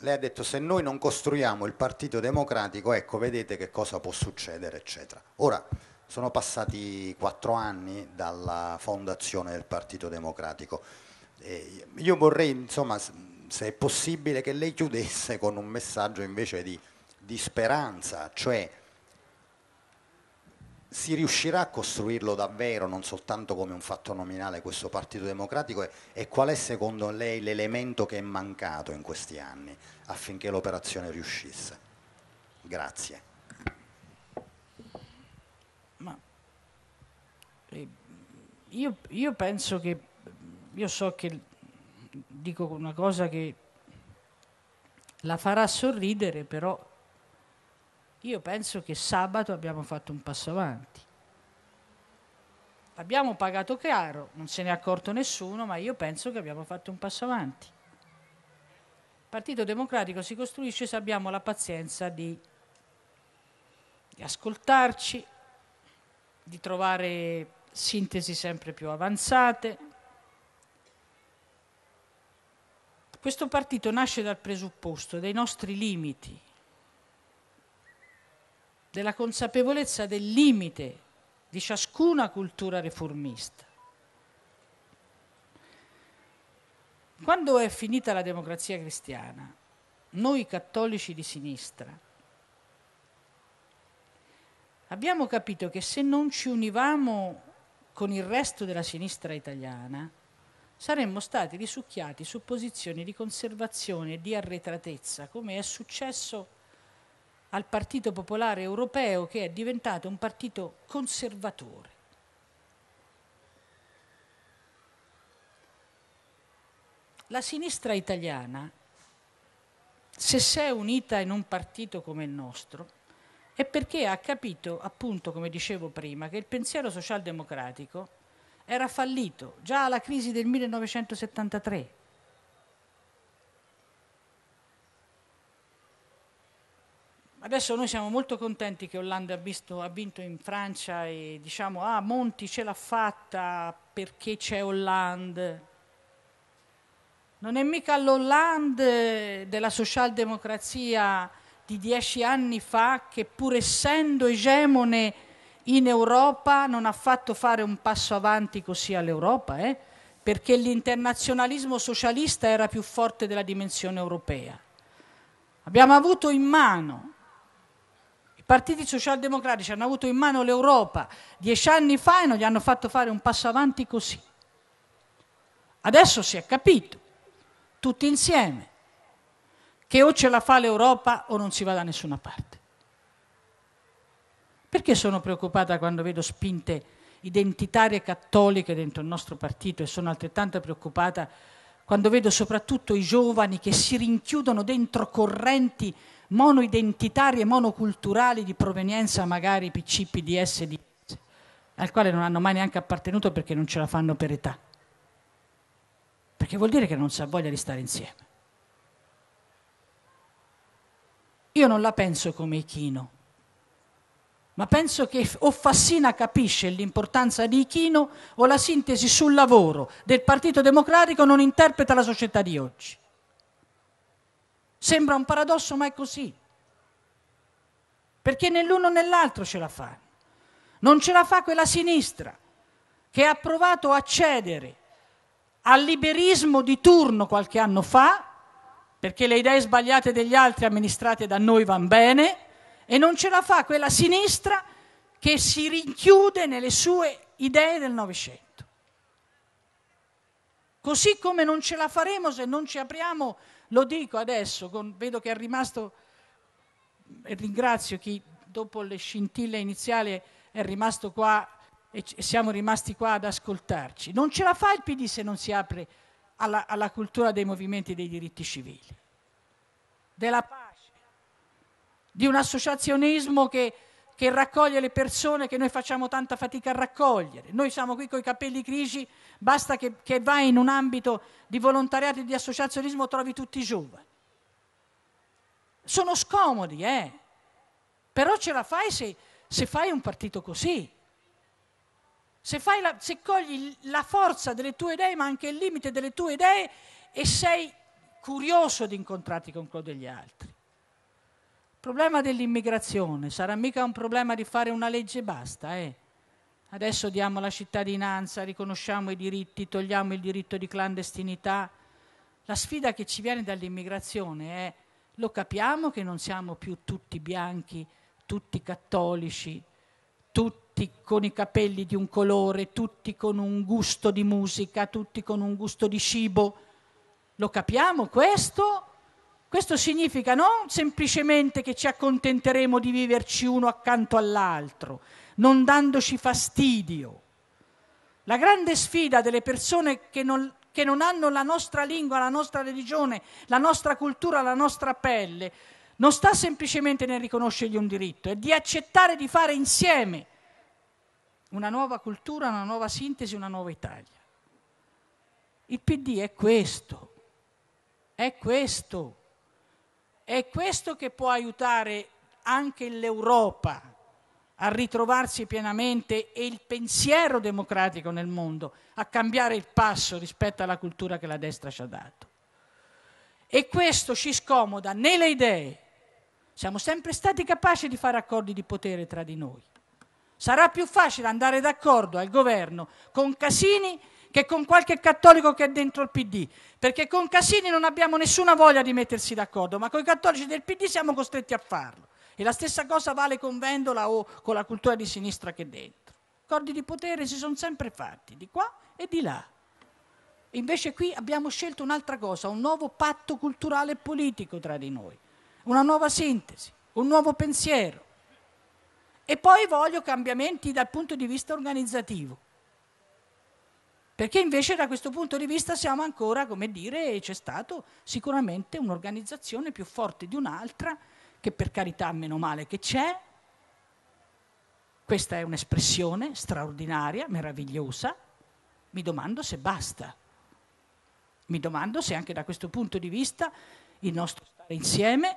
B: lei ha detto se noi non costruiamo il Partito Democratico, ecco vedete che cosa può succedere, eccetera. Ora, sono passati quattro anni dalla fondazione del Partito Democratico. E io vorrei, insomma, se è possibile, che lei chiudesse con un messaggio invece di, di speranza, cioè si riuscirà a costruirlo davvero, non soltanto come un fatto nominale, questo Partito Democratico e, e qual è secondo lei l'elemento che è mancato in questi anni affinché l'operazione riuscisse? Grazie.
C: io, io penso che, io so che dico una cosa che la farà sorridere, però io penso che sabato abbiamo fatto un passo avanti. Abbiamo pagato caro, non se ne è accorto nessuno, ma io penso che abbiamo fatto un passo avanti. Il Partito Democratico si costruisce se abbiamo la pazienza di, di ascoltarci, di trovare sintesi sempre più avanzate. Questo partito nasce dal presupposto dei nostri limiti, della consapevolezza del limite di ciascuna cultura riformista. Quando è finita la democrazia cristiana, noi cattolici di sinistra abbiamo capito che se non ci univamo con il resto della sinistra italiana, saremmo stati risucchiati su posizioni di conservazione e di arretratezza, come è successo al Partito Popolare Europeo che è diventato un partito conservatore. La sinistra italiana, se si è unita in un partito come il nostro, è perché ha capito, appunto, come dicevo prima, che il pensiero socialdemocratico era fallito già alla crisi del 1973. Adesso noi siamo molto contenti che Hollande ha, visto, ha, vinto in Francia e diciamo ah Monti ce l'ha fatta perché c'è Hollande. Non è mica l'Hollande della socialdemocrazia di dieci anni fa che pur essendo egemone in Europa non ha fatto fare un passo avanti così all'Europa, eh? perché l'internazionalismo socialista era più forte della dimensione europea. Abbiamo avuto in mano, i partiti socialdemocratici hanno avuto in mano l'Europa dieci anni fa e non gli hanno fatto fare un passo avanti così. Adesso si è capito, tutti insieme che o ce la fa l'Europa o non si va da nessuna parte. Perché sono preoccupata quando vedo spinte identitarie cattoliche dentro il nostro partito e sono altrettanto preoccupata quando vedo soprattutto i giovani che si rinchiudono dentro correnti monoidentitarie, monoculturali di provenienza magari PC, PDS, DS, al quale non hanno mai neanche appartenuto perché non ce la fanno per età. Perché vuol dire che non si ha voglia di stare insieme. Io non la penso come Ichino, ma penso che o Fassina capisce l'importanza di Ichino o la sintesi sul lavoro del Partito Democratico non interpreta la società di oggi. Sembra un paradosso, ma è così. Perché nell'uno o nell'altro ce la fa. Non ce la fa quella sinistra che ha provato a cedere al liberismo di turno qualche anno fa perché le idee sbagliate degli altri amministrate da noi vanno bene e non ce la fa quella sinistra che si rinchiude nelle sue idee del Novecento. Così come non ce la faremo se non ci apriamo, lo dico adesso, con, vedo che è rimasto, e ringrazio chi dopo le scintille iniziali è rimasto qua e siamo rimasti qua ad ascoltarci. Non ce la fa il PD se non si apre alla, alla cultura dei movimenti dei diritti civili, della pace, di un associazionismo che che raccoglie le persone che noi facciamo tanta fatica a raccogliere. Noi siamo qui con i capelli grigi, basta che, che, vai in un ambito di volontariato e di associazionismo trovi tutti i giovani. Sono scomodi, eh? Però ce la fai se, se fai un partito così se, la, se cogli la forza delle tue idee ma anche il limite delle tue idee e sei curioso di incontrarti con quello degli altri. Il problema dell'immigrazione sarà mica un problema di fare una legge e basta, eh? Adesso diamo la cittadinanza, riconosciamo i diritti, togliamo il diritto di clandestinità. La sfida che ci viene dall'immigrazione è lo capiamo che non siamo più tutti bianchi, tutti cattolici, tutti tutti con i capelli di un colore, tutti con un gusto di musica, tutti con un gusto di cibo. Lo capiamo questo? Questo significa non semplicemente che ci accontenteremo di viverci uno accanto all'altro, non dandoci fastidio. La grande sfida delle persone che non, che non hanno la nostra lingua, la nostra religione, la nostra cultura, la nostra pelle, non sta semplicemente nel riconoscergli un diritto, è di accettare di fare insieme una nuova cultura, una nuova sintesi, una nuova Italia. Il PD è questo, è questo, è questo che può aiutare anche l'Europa a ritrovarsi pienamente e il pensiero democratico nel mondo, a cambiare il passo rispetto alla cultura che la destra ci ha dato. E questo ci scomoda nelle idee. Siamo sempre stati capaci di fare accordi di potere tra di noi. Sarà più facile andare d'accordo al governo con Casini che con qualche cattolico che è dentro il PD, perché con Casini non abbiamo nessuna voglia di mettersi d'accordo, ma con i cattolici del PD siamo costretti a farlo. E la stessa cosa vale con Vendola o con la cultura di sinistra che è dentro. Accordi di potere si sono sempre fatti, di qua e di là. Invece qui abbiamo scelto un'altra cosa, un nuovo patto culturale e politico tra di noi, una nuova sintesi, un nuovo pensiero. E poi voglio cambiamenti dal punto di vista organizzativo. Perché invece da questo punto di vista siamo ancora, come dire, c'è stata sicuramente un'organizzazione più forte di un'altra, che per carità meno male che c'è. Questa è un'espressione straordinaria, meravigliosa. Mi domando se basta. Mi domando se anche da questo punto di vista il nostro stare insieme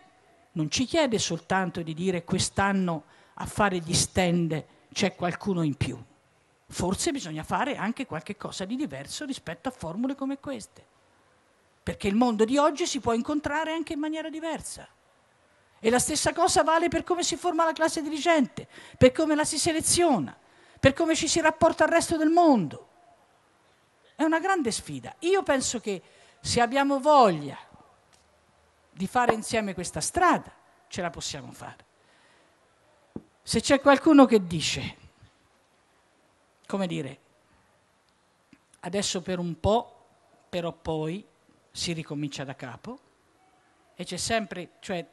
C: non ci chiede soltanto di dire quest'anno a fare gli stand c'è qualcuno in più. Forse bisogna fare anche qualche cosa di diverso rispetto a formule come queste, perché il mondo di oggi si può incontrare anche in maniera diversa. E la stessa cosa vale per come si forma la classe dirigente, per come la si seleziona, per come ci si rapporta al resto del mondo. È una grande sfida. Io penso che se abbiamo voglia di fare insieme questa strada, ce la possiamo fare se c'è qualcuno che dice, come dire, adesso per un po', però poi si ricomincia da capo, e c'è sempre, cioè,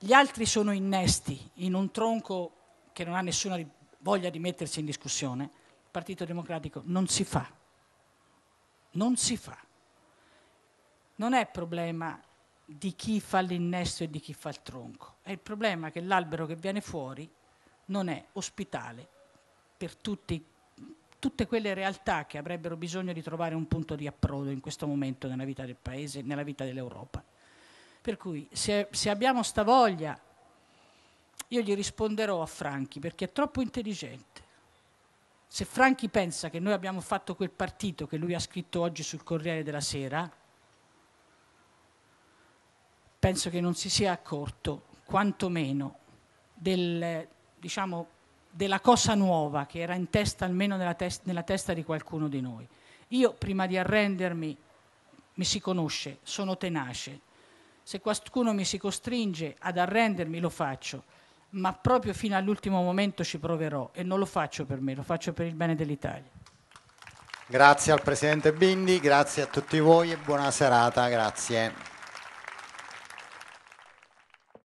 C: gli altri sono innesti in un tronco che non ha nessuna voglia di mettersi in discussione, il Partito Democratico non si fa, non si fa. Non è problema di chi fa l'innesto e di chi fa il tronco. È il problema che l'albero che viene fuori non è ospitale per tutti, tutte quelle realtà che avrebbero bisogno di trovare un punto di approdo in questo momento nella vita del Paese, nella vita dell'Europa. Per cui se, se abbiamo sta voglia, io gli risponderò a Franchi perché è troppo intelligente. Se Franchi pensa che noi abbiamo fatto quel partito che lui ha scritto oggi sul Corriere della Sera, penso che non si sia accorto quantomeno del, diciamo, della cosa nuova che era in testa, almeno nella, tes- nella testa di qualcuno di noi. Io prima di arrendermi, mi si conosce, sono tenace. Se qualcuno mi si costringe ad arrendermi lo faccio, ma proprio fino all'ultimo momento ci proverò e non lo faccio per me, lo faccio per il bene dell'Italia.
B: Grazie al Presidente Bindi, grazie a tutti voi e buona serata, grazie.